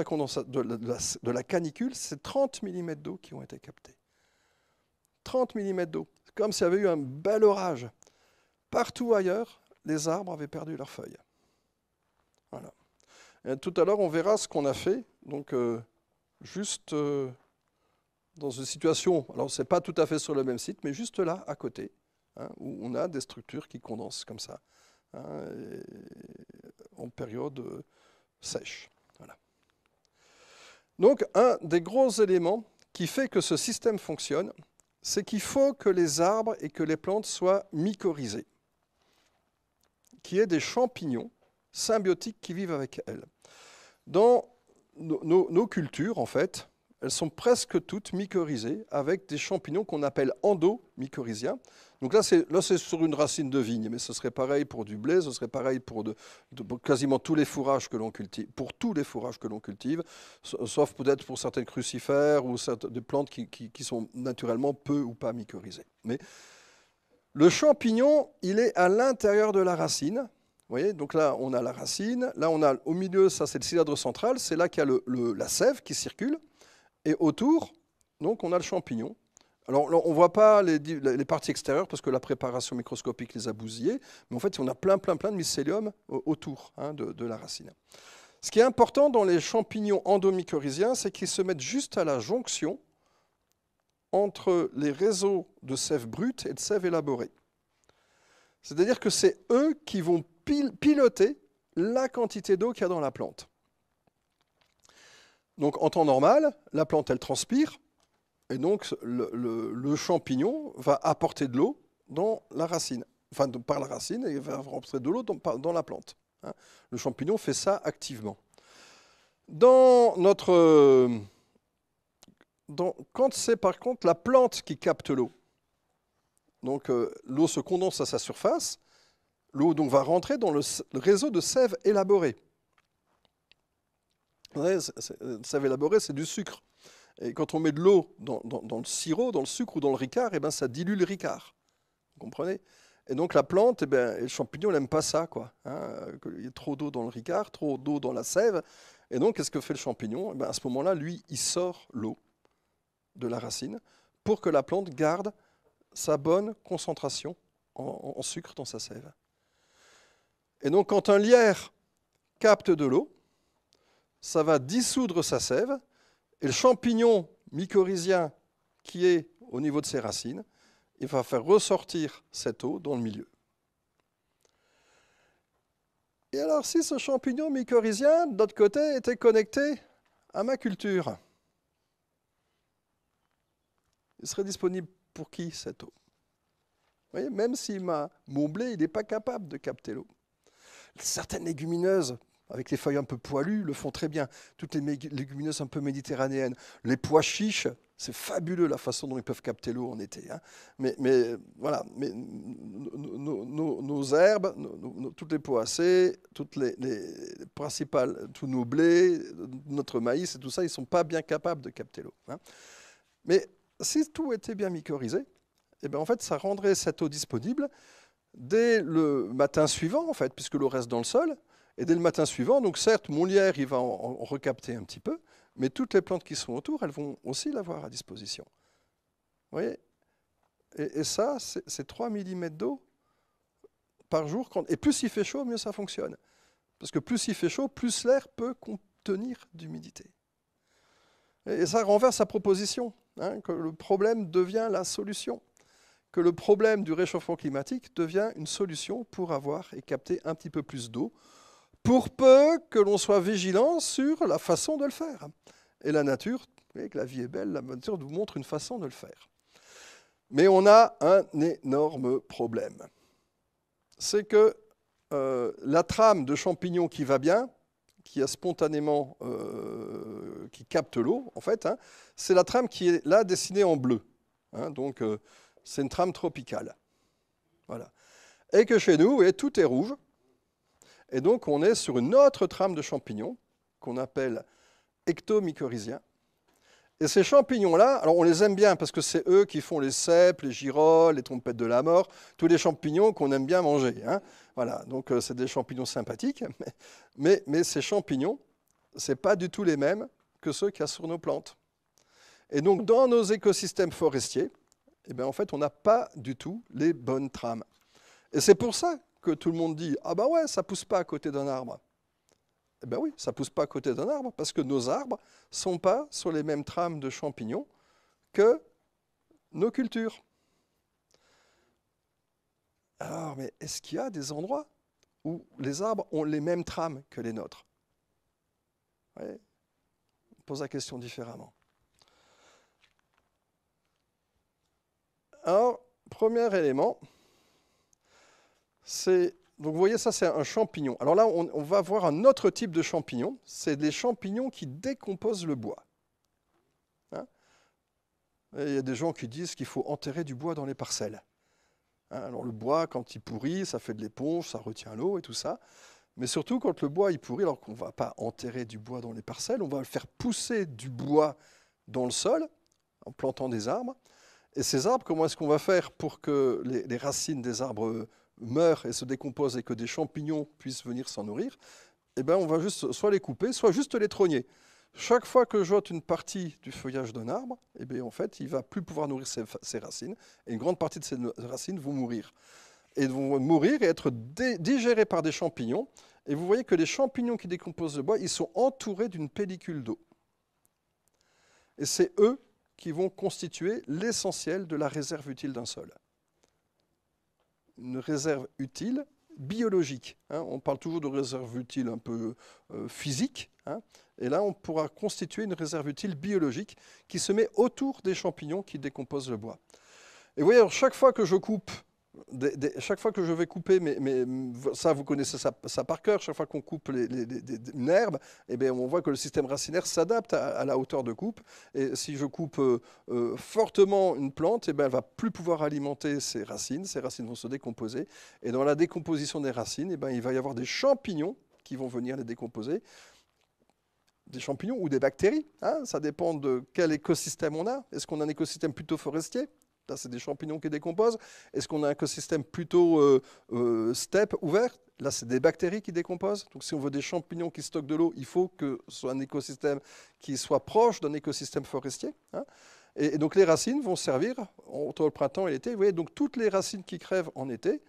la, canicule, c'est 30 mm d'eau qui ont été captés. 30 mm d'eau, comme s'il y avait eu un bel orage. Partout ailleurs, les arbres avaient perdu leurs feuilles. Voilà. tout à l'heure, on verra ce qu'on a fait. Donc, euh, juste euh, dans une situation, alors c'est pas tout à fait sur le même site, mais juste là, à côté, hein, où on a des structures qui condensent comme ça, hein, en période euh, sèche. Donc un des gros éléments qui fait que ce système fonctionne, c'est qu'il faut que les arbres et que les plantes soient mycorhizées, qui est des champignons symbiotiques qui vivent avec elles. Dans nos, cultures, en fait, elles sont presque toutes mycorhizées avec des champignons qu'on appelle endomycorhiziens. Donc là, c'est sur une racine de vigne, mais ce serait pareil pour du blé, ce serait pareil pour, quasiment tous les fourrages que l'on cultive, pour tous les fourrages que l'on cultive, sauf peut-être pour certains crucifères ou certaines, des plantes qui, sont naturellement peu ou pas mycorhizées. Mais le champignon, il est à l'intérieur de la racine. Vous voyez, donc là, on a la racine. Là, on a au milieu, ça, c'est le cylindre central. C'est là qu'il y a la sève qui circule. Et autour, donc, on a le champignon. Alors, on ne voit pas les, parties extérieures parce que la préparation microscopique les a bousillées, mais en fait, on a plein, plein, plein de mycélium autour hein, de, la racine. Ce qui est important dans les champignons endomycorhiziens, c'est qu'ils se mettent juste à la jonction entre les réseaux de sève brute et de sève élaborée. C'est-à-dire que c'est eux qui vont piloter la quantité d'eau qu'il y a dans la plante. Donc en temps normal, la plante, elle transpire, et donc, le, champignon va apporter de l'eau dans la racine, enfin par la racine, et va rentrer de l'eau dans, la plante. Hein. Le champignon fait ça activement. Dans notre. Dans, quand c'est par contre la plante qui capte l'eau, donc euh, l'eau se condense à sa surface, l'eau donc va rentrer dans le, réseau de sève élaborée. Euh, sève élaborée, c'est du sucre. Et quand on met de l'eau dans, le sirop, dans le sucre ou dans le ricard, et eh ben ça dilue le ricard. Vous comprenez Et donc la plante, et eh ben, le champignon n'aime pas ça. Quoi, hein. Il y a trop d'eau dans le ricard, trop d'eau dans la sève. Et donc, qu'est-ce que fait le champignon eh ben, À ce moment-là, lui, il sort l'eau de la racine pour que la plante garde sa bonne concentration en sucre dans sa sève. Et donc, quand un lierre capte de l'eau, ça va dissoudre sa sève et le champignon mycorhizien qui est au niveau de ses racines, il va faire ressortir cette eau dans le milieu. Et alors, si ce champignon mycorhizien, d'autre côté, était connecté à ma culture, il serait disponible pour qui cette eau vous voyez, même si ma, mon il n'est pas capable de capter l'eau. Certaines légumineuses avec les feuilles un peu poilues, le font très bien. Toutes les légumineuses un peu méditerranéennes, les pois chiches, c'est fabuleux la façon dont ils peuvent capter l'eau en été. Hein. Mais, voilà, nos, herbes, toutes les poacées, toutes les, principales, tous nos blés, notre maïs et tout ça, ils ne sont pas bien capables de capter l'eau. Hein. Mais si tout était bien mycorhizé, eh ben, en fait, ça rendrait cette eau disponible dès le matin suivant, en fait, puisque l'eau reste dans le sol. Et dès le matin suivant, donc certes, mon lierre, il va en, recapter un petit peu, mais toutes les plantes qui sont autour, elles vont aussi l'avoir à disposition. Vous voyez et, ça, c'est 3 mm d'eau par jour. et plus il fait chaud, mieux ça fonctionne. Parce que plus il fait chaud, plus l'air peut contenir d'humidité. Et, ça renverse sa proposition, hein, que le problème devient la solution que le problème du réchauffement climatique devient une solution pour avoir et capter un petit peu plus d'eau pour peu que l'on soit vigilant sur la façon de le faire. Et la nature, vous voyez que la vie est belle, la nature nous montre une façon de le faire. Mais on a un énorme problème. C'est que euh, la trame de champignons qui va bien, qui a spontanément, euh, qui capte l'eau, en fait, hein, c'est la trame qui est là dessinée en bleu. Hein. donc, euh, c'est une trame tropicale. Voilà. Et que chez nous, tout est rouge, et donc, on est sur une autre trame de champignons qu'on appelle ectomycorhiziens. Et ces champignons-là, alors on les aime bien parce que c'est eux qui font les cèpes, les girolles, les trompettes de la mort, tous les champignons qu'on aime bien manger. Hein. Voilà, donc euh, c'est des champignons sympathiques, mais, mais, ces champignons, ce n'est pas du tout les mêmes que ceux qu'il y a sur nos plantes. Et donc dans nos écosystèmes forestiers, eh bien, en fait, on n'a pas du tout les bonnes trames. Et c'est pour ça que tout le monde dit Ah ben ouais, ça pousse pas à côté d'un arbre. Eh ben oui, ça pousse pas à côté d'un arbre parce que nos arbres sont pas sur les mêmes trames de champignons que nos cultures. Alors, mais est-ce qu'il y a des endroits où les arbres ont les mêmes trames que les nôtres voyez On pose la question différemment. Alors, premier élément, c'est donc vous voyez, ça c'est un champignon. Alors là, on, va voir un autre type de champignon. C'est des champignons qui décomposent le bois. Hein il y a des gens qui disent qu'il faut enterrer du bois dans les parcelles. Hein, alors le bois, quand il pourrit, ça fait de l'éponge, ça retient l'eau et tout ça. Mais surtout, quand le bois il pourrit, alors qu'on ne va pas enterrer du bois dans les parcelles, on va faire pousser du bois dans le sol en plantant des arbres. Et ces arbres, comment est-ce qu'on va faire pour que les racines des arbres euh, meurent et se décomposent et que des champignons puissent venir s'en nourrir, eh ben on va juste soit les couper, soit juste les trogner. Chaque fois que j'ôte une partie du feuillage d'un arbre, eh bien en fait, il va plus pouvoir nourrir ses, racines, et une grande partie de ses racines vont mourir. Et vont mourir et être digérées par des champignons. Et vous voyez que les champignons qui décomposent le bois, ils sont entourés d'une pellicule d'eau. Et c'est eux qui vont constituer l'essentiel de la réserve utile d'un sol une réserve utile biologique. Hein. On parle toujours de réserve utile un peu euh, physique. Hein. Et là, on pourra constituer une réserve utile biologique qui se met autour des champignons qui décomposent le bois. Et vous voyez, chaque fois que je coupe chaque fois que je vais couper, mais, ça vous connaissez ça, par cœur, chaque fois qu'on coupe les, une herbe, eh bien, on voit que le système racinaire s'adapte à, la hauteur de coupe. Et si je coupe euh, euh, fortement une plante, eh bien, elle va plus pouvoir alimenter ses racines, ses racines vont se décomposer. Et dans la décomposition des racines, eh il va y avoir des champignons qui vont venir les décomposer des champignons ou des bactéries. Hein. ça dépend de quel écosystème on a. Est-ce qu'on a un écosystème plutôt forestier Là, c'est des champignons qui décomposent. Est-ce qu'on a un écosystème plutôt step, euh, euh, steppe, ouvert Là, c'est des bactéries qui décomposent. Donc, si on veut des champignons qui stockent de l'eau, il faut que ce soit un écosystème qui soit proche d'un écosystème forestier. Hein. et, et, donc, les racines vont servir entre le printemps et l'été. Vous voyez, donc toutes les racines qui crèvent en été,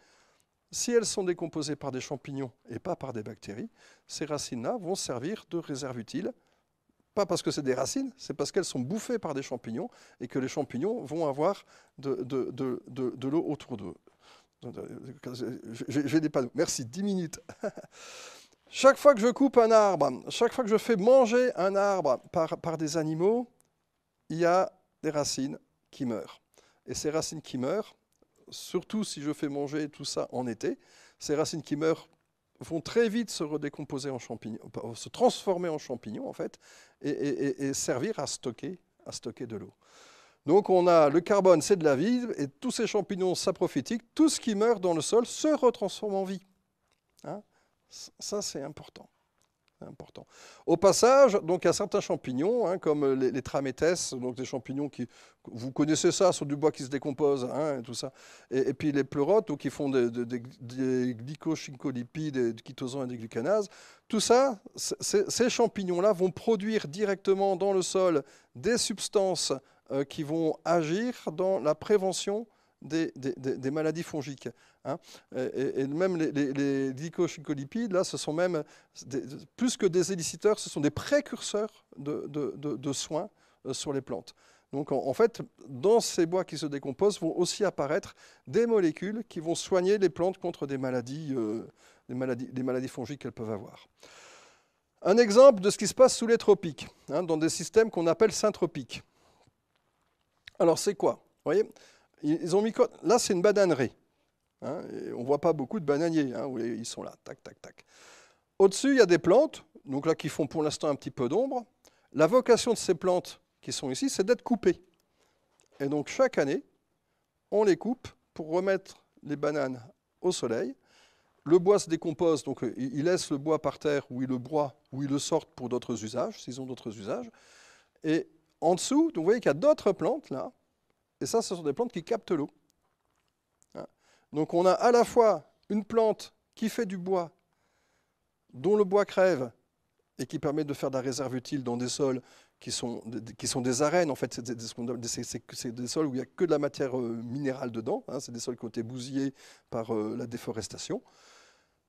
si elles sont décomposées par des champignons et pas par des bactéries, ces racines-là vont servir de réserve utile pas parce que c'est des racines, c'est parce qu'elles sont bouffées par des champignons et que les champignons vont avoir de, de, de, de l'eau autour d'eux. J'ai des panneaux. Merci, 10 minutes. chaque fois que je coupe un arbre, chaque fois que je fais manger un arbre par, par des animaux, il y a des racines qui meurent. Et ces racines qui meurent, surtout si je fais manger tout ça en été, ces racines qui meurent vont très vite se redécomposer en champignons, euh, se transformer en champignons en fait, et, servir à stocker, à stocker de l'eau. Donc on a le carbone, c'est de la vie, et tous ces champignons, ça tout ce qui meurt dans le sol se retransforme en vie. Hein ça, c'est important important. Au passage, donc, il y a certains champignons, hein, comme les, les, donc des champignons qui, vous connaissez ça, sur du bois qui se décompose, hein, et tout ça. Et, puis les pleurotes, qui font des, des, des glycochincolipides, des chitosans et des glucanases. Tout ça, ces champignons-là vont produire directement dans le sol des substances euh, qui vont agir dans la prévention des, maladies fongiques. Hein. Et, même les, les, là, ce sont même plus que des éliciteurs, ce sont des précurseurs de, soins euh, sur les plantes. Donc en, fait, dans ces bois qui se décomposent vont aussi apparaître des molécules qui vont soigner les plantes contre des maladies, euh, des maladies, des maladies fongiques qu'elles peuvent avoir. Un exemple de ce qui se passe sous les tropiques, hein, dans des systèmes qu'on appelle syntropiques. Alors c'est quoi Vous voyez ont mis Là, c'est une bananerie. Hein, on ne voit pas beaucoup de bananiers. Hein, ils sont là, tac, tac, tac. Au-dessus, il y a des plantes, donc là, qui font pour l'instant un petit peu d'ombre. La vocation de ces plantes qui sont ici, c'est d'être coupées. Et donc, chaque année, on les coupe pour remettre les bananes au soleil. Le bois se décompose, donc euh, ils laissent le bois par terre ou il le broient ou ils le sortent pour d'autres usages, s'ils ont d'autres usages. Et en dessous, vous voyez qu'il y a d'autres plantes là, et ça, ce sont des plantes qui captent l'eau. Hein. Donc on a à la fois une plante qui fait du bois, dont le bois crève, et qui permet de faire de la réserve utile dans des sols qui sont, qui sont des arènes. En fait, c'est des, sols où il n'y a que de la matière euh, minérale dedans. Hein. c'est des sols qui ont été bousillés par euh, la déforestation.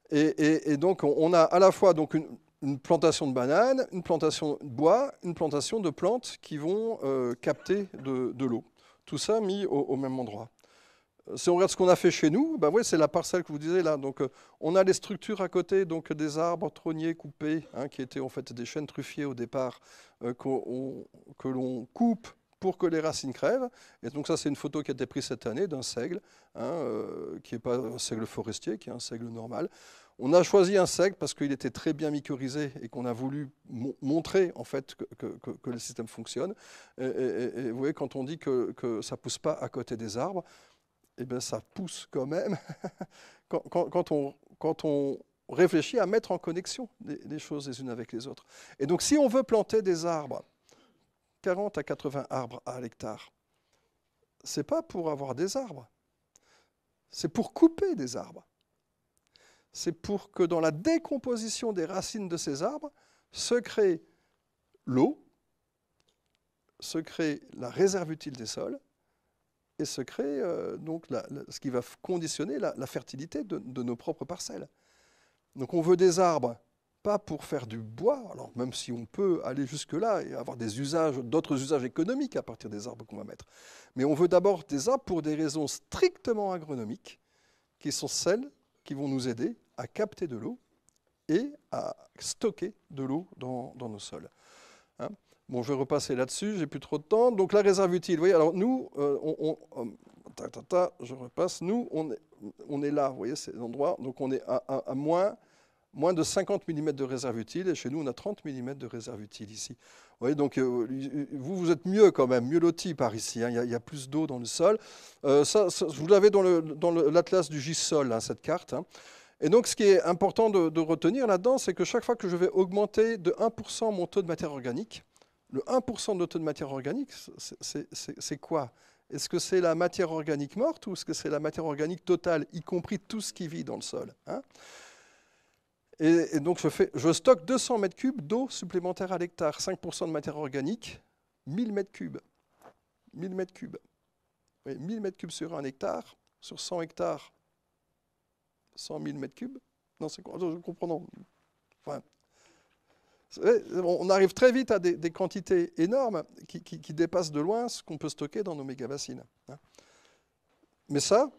Et, donc, on a à la fois donc une, plantation de bananes, une plantation de bois, une plantation de plantes qui vont euh, capter de l'eau tout ça mis au, même endroit. Euh, si on regarde ce qu'on a fait chez nous, ben c'est la parcelle que vous disiez là. Donc, euh, on a les structures à côté, donc des arbres tronniers coupés, hein, qui étaient en fait des chênes truffiers au départ, euh, que l'on coupe pour que les racines crèvent. Et donc ça, c'est une photo qui a été prise cette année d'un seigle, hein, qui n'est pas un seigle forestier, qui est un seigle normal. On a choisi un sec parce qu'il était très bien mycorhizé et qu'on a voulu montrer en fait que, le système fonctionne. Et, vous voyez, quand on dit que, ça ne pousse pas à côté des arbres, eh bien, ça pousse quand même quand, on, réfléchit à mettre en connexion les, choses les unes avec les autres. Et donc, si on veut planter des arbres, 40 à 80 arbres à l'hectare, c'est pas pour avoir des arbres, c'est pour couper des arbres c'est pour que dans la décomposition des racines de ces arbres se crée l'eau, se crée la réserve utile des sols et se crée euh, donc ce qui va conditionner la, fertilité de, nos propres parcelles. Donc on veut des arbres pas pour faire du bois, alors même si on peut aller jusque-là et avoir d'autres usages économiques à partir des arbres qu'on va mettre, mais on veut d'abord des arbres pour des raisons strictement agronomiques, qui sont celles qui vont nous aider à capter de l'eau et à stocker de l'eau dans, nos sols. Hein. bon, je vais repasser là-dessus, j'ai plus trop de temps. Donc la réserve utile, vous voyez, alors nous, euh, on, hum, je repasse, nous, on est, on est là, vous voyez, c'est l'endroit, donc on est à, moins, moins, de 50 mm de réserve utile, et chez nous, on a 30 mm de réserve utile ici. Vous voyez, donc euh, vous, vous êtes mieux quand même, mieux loti par ici, hein. il y, a plus d'eau dans le sol. Euh, ça, vous l'avez dans l'atlas le, dans du Gisol, hein, cette carte. Hein. Et donc, ce qui est important de, retenir là-dedans, c'est que chaque fois que je vais augmenter de 1% mon taux de matière organique, le 1% de taux de matière organique, c'est quoi Est-ce que c'est la matière organique morte ou est-ce que c'est la matière organique totale, y compris tout ce qui vit dans le sol hein et, donc, je, stocke 200 mètres cubes d'eau supplémentaire à l'hectare, 5% de matière organique, 1000 mètres cubes. 1000 mètres cubes. 1000 mètres cubes sur un hectare, sur 100 hectares, 100 000 m3 Non, c'est quoi Enfin, on arrive très vite à des, quantités énormes qui, dépassent de loin ce qu'on peut stocker dans nos mégavacines. Hein. Mais ça,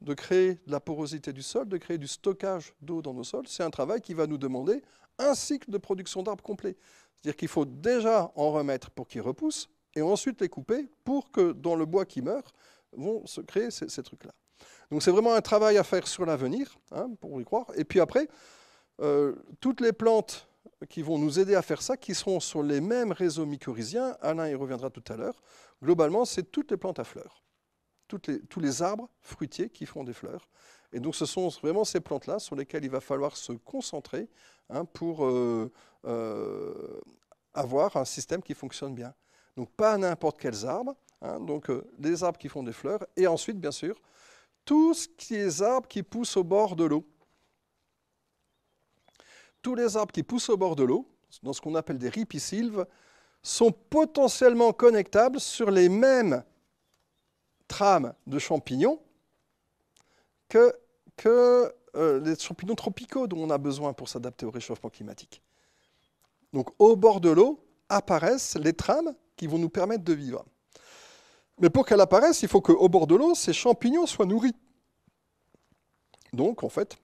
de créer de la porosité du sol, de créer du stockage d'eau dans nos sols, c'est un travail qui va nous demander un cycle de production d'arbres complet. C'est-à-dire qu'il faut déjà en remettre pour qu'ils repoussent et ensuite les couper pour que dans le bois qui meurt vont se créer ces trucs-là. Donc c'est vraiment un travail à faire sur l'avenir, hein, pour y croire. Et puis après, euh, toutes les plantes qui vont nous aider à faire ça, qui seront sur les mêmes réseaux mycorhiziens, Alain y reviendra tout à l'heure, globalement, c'est toutes les plantes à fleurs, tous les arbres fruitiers qui font des fleurs. Et donc ce sont vraiment ces plantes-là sur lesquelles il va falloir se concentrer hein, pour euh, euh, avoir un système qui fonctionne bien. Donc pas n'importe quels arbres, hein, donc des arbres qui font des fleurs, et ensuite bien sûr tous les arbres qui poussent au bord de l'eau. Tous les arbres qui poussent au bord de l'eau, dans ce qu'on appelle des ripisylves, sont potentiellement connectables sur les mêmes trames de champignons que, euh, les champignons tropicaux dont on a besoin pour s'adapter au réchauffement climatique. Donc au bord de l'eau apparaissent les trames qui vont nous permettre de vivre. Mais pour qu'elle apparaisse, il faut qu'au bord de l'eau, ces champignons soient nourris. Donc, en fait,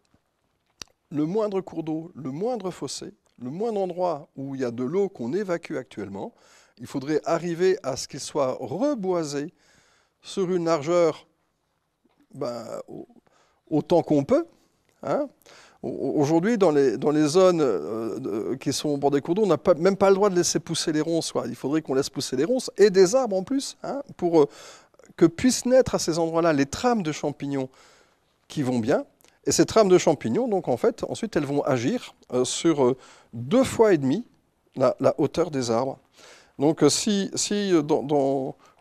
le moindre cours d'eau, le moindre fossé, le moindre endroit où il y a de l'eau qu'on évacue actuellement, il faudrait arriver à ce qu'il soit reboisé sur une largeur ben, autant qu'on peut, hein, Aujourd'hui, dans les, zones euh, euh, qui sont au bord des cours d'eau, on n'a même pas le droit de laisser pousser les ronces. Il faudrait qu'on laisse pousser les ronces et des arbres en plus, hein, pour euh, que puissent naître à ces endroits-là les trames de champignons qui vont bien. Et ces trames de champignons, donc en fait, ensuite, elles vont agir sur deux fois et demi la, hauteur des arbres. Donc si,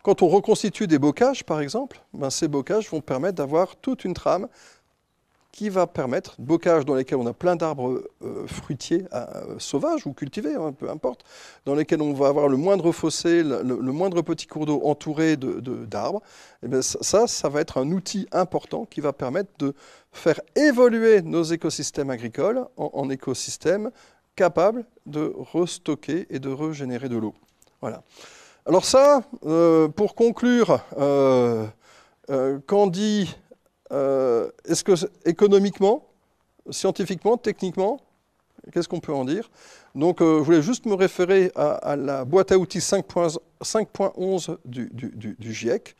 quand on reconstitue des bocages, par exemple, ben, ces bocages vont permettre d'avoir toute une trame qui va permettre, bocage dans lesquels on a plein d'arbres euh, fruitiers euh, sauvages ou cultivés, hein, peu importe, dans lesquels on va avoir le moindre fossé, le, moindre petit cours d'eau entouré d'arbres, eh ça, ça va être un outil important qui va permettre de faire évoluer nos écosystèmes agricoles en, écosystèmes capables de restocker et de régénérer de l'eau. Voilà. Alors ça, euh, pour conclure, quand dit... Euh, est-ce que économiquement, scientifiquement, techniquement, qu'est-ce qu'on peut en dire Donc euh, je voulais juste me référer à, la boîte à outils 5.11 du, GIEC.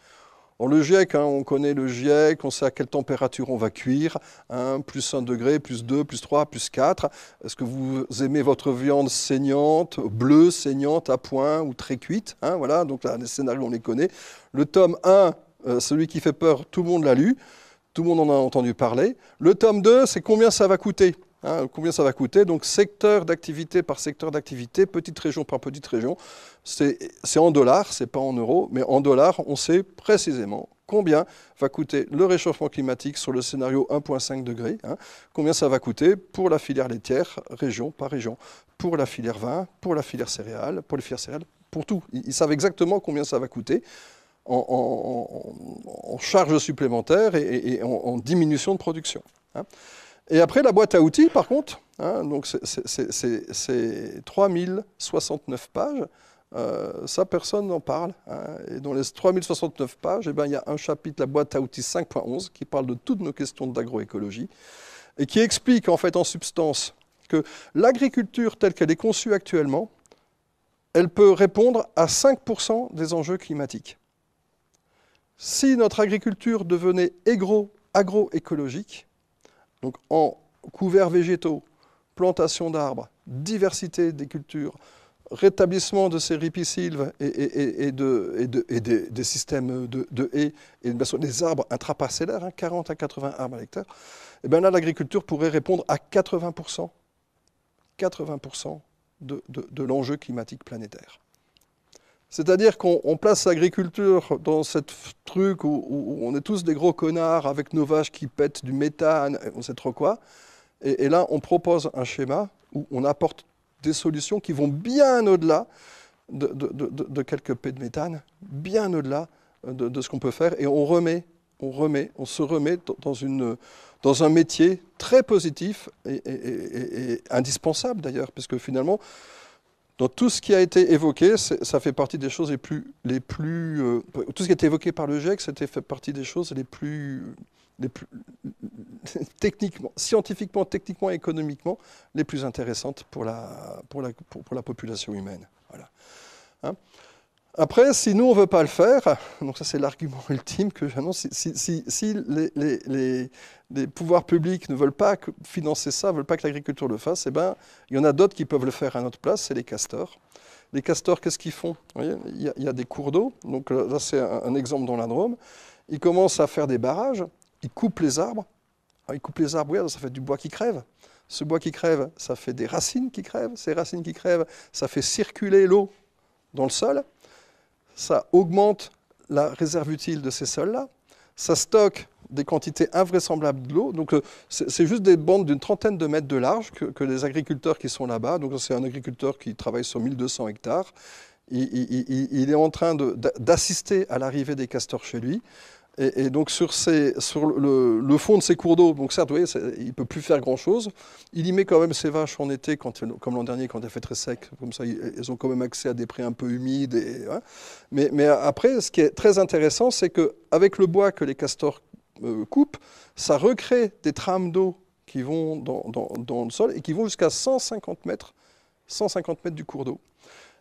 le GIEC, hein, on connaît le GIEC, on sait à quelle température on va cuire, plus 1 degré, plus 2, plus 3, plus 4. Est-ce que vous aimez votre viande saignante, bleue, saignante, à point ou très cuite hein, Voilà, donc là, les scénarios, on les connaît. Le tome 1, euh, celui qui fait peur, tout le monde l'a lu tout le monde en a entendu parler. Le tome 2, c'est combien ça va coûter hein, Combien ça va coûter Donc secteur d'activité par secteur d'activité, petite région par petite région. C'est en dollars, c'est pas en euros, mais en dollars, on sait précisément combien va coûter le réchauffement climatique sur le scénario 1,5 degré, hein. combien ça va coûter pour la filière laitière, région par région, pour la filière vin, pour la filière céréale, pour les filières céréales, pour tout. ils savent exactement combien ça va coûter en, charge supplémentaire et, en, diminution de production. Hein. Et après, la boîte à outils, par contre, hein, donc c'est 3069 pages. Euh, ça, personne n'en parle. Hein. Et dans les 3069 pages, eh ben, il y a un chapitre, la boîte à outils 5.11, qui parle de toutes nos questions d'agroécologie et qui explique en fait en substance que l'agriculture telle qu'elle est conçue actuellement, elle peut répondre à 5% des enjeux climatiques. Si notre agriculture devenait agroécologique, donc en couverts végétaux, plantation d'arbres, diversité des cultures, rétablissement de ces ripisylves et, et, des, systèmes de, haies et des arbres intraparcellaires, 40 hein, à 80 arbres à l'hectare, et eh bien là, l'agriculture pourrait répondre à 80%, 80 de l'enjeu climatique planétaire. C'est-à-dire qu'on place l'agriculture dans ce truc où, on est tous des gros connards avec nos vaches qui pètent du méthane, on sait trop quoi. Et, là, on propose un schéma où on apporte des solutions qui vont bien au-delà de, quelques pés de méthane, bien au-delà de, ce qu'on peut faire. Et on remet, on remet, on se remet dans, une, dans un métier très positif et, et indispensable d'ailleurs, parce que finalement, donc tout ce qui a été évoqué, ça fait partie des choses les plus... Les plus euh, tout ce qui a été évoqué par le GEC, c'était fait partie des choses les plus... Les plus techniquement, scientifiquement, techniquement, économiquement, les plus intéressantes pour la, pour la, pour, la population humaine. Voilà. Hein après, si nous, on ne veut pas le faire, donc ça c'est l'argument ultime que j'annonce, si, les, pouvoirs publics ne veulent pas financer ça, ne veulent pas que l'agriculture le fasse, eh ben, il y en a d'autres qui peuvent le faire à notre place, c'est les castors. Les castors, qu'est-ce qu'ils font il, y a, des cours d'eau, donc euh, là c'est un, exemple dans la Drôme. Ils commencent à faire des barrages, ils coupent les arbres. Ah, ils coupent les arbres, ça fait du bois qui crève. Ce bois qui crève, ça fait des racines qui crèvent. Ces racines qui crèvent, ça fait circuler l'eau dans le sol ça augmente la réserve utile de ces sols-là, ça stocke des quantités invraisemblables de l'eau. Donc euh, c'est juste des bandes d'une trentaine de mètres de large que, les agriculteurs qui sont là-bas, donc c'est un agriculteur qui travaille sur 1200 hectares, il est en train d'assister à l'arrivée des castors chez lui. Et, donc sur, ces, sur le, fond de ces cours d'eau, donc certes, vous voyez, il ne peut plus faire grand-chose. Il y met quand même ses vaches en été, quand, comme l'an dernier, quand il a fait très sec. Comme ça, elles ont quand même accès à des prés un peu humides. Et, hein. mais, mais, après, ce qui est très intéressant, c'est qu'avec le bois que les castors euh, coupent, ça recrée des trames d'eau qui vont dans, le sol et qui vont jusqu'à 150 mètres, 150 mètres du cours d'eau.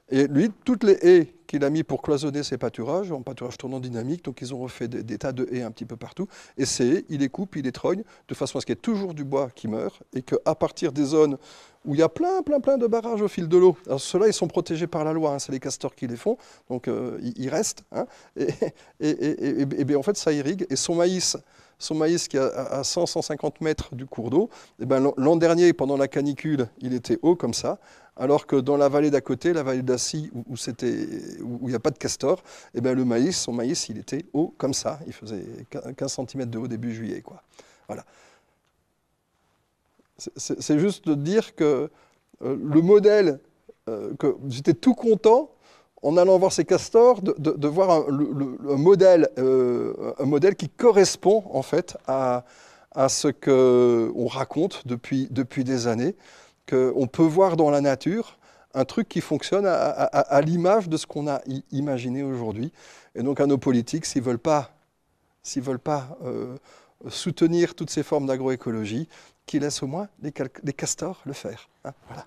Et lui, toutes les haies qu'il a mis pour cloisonner ses pâturages, en pâturage tournant dynamique. Donc ils ont refait des, tas de haies un petit peu partout. Et c'est, il les coupe, il les trogne, de façon à ce qu'il y ait toujours du bois qui meurt et qu'à partir des zones où il y a plein, plein, plein de barrages au fil de l'eau. Alors ceux-là, ils sont protégés par la loi, hein, c'est les castors qui les font, donc euh, ils, restent. Hein. et, en fait, ça irrigue. Et son maïs, son maïs qui est à 100-150 mètres du cours d'eau, eh ben, l'an dernier, pendant la canicule, il était haut comme ça, alors que dans la vallée d'à côté, la vallée d'Assis, où, où il n'y a pas de castors, et eh ben, le maïs, son maïs, il était haut comme ça. Il faisait 15 cm de haut début juillet. Quoi. Voilà. C'est juste de dire que euh, le modèle, euh, que j'étais tout content en allant voir ces castors, de, voir un, le, modèle, euh, un modèle qui correspond en fait à, ce qu'on raconte depuis, depuis des années, qu'on peut voir dans la nature un truc qui fonctionne à, l'image de ce qu'on a imaginé aujourd'hui. Et donc à nos politiques, s'ils ne veulent pas, s'ils veulent pas soutenir toutes ces formes d'agroécologie, qui laisse au moins des castors le faire. Hein, voilà.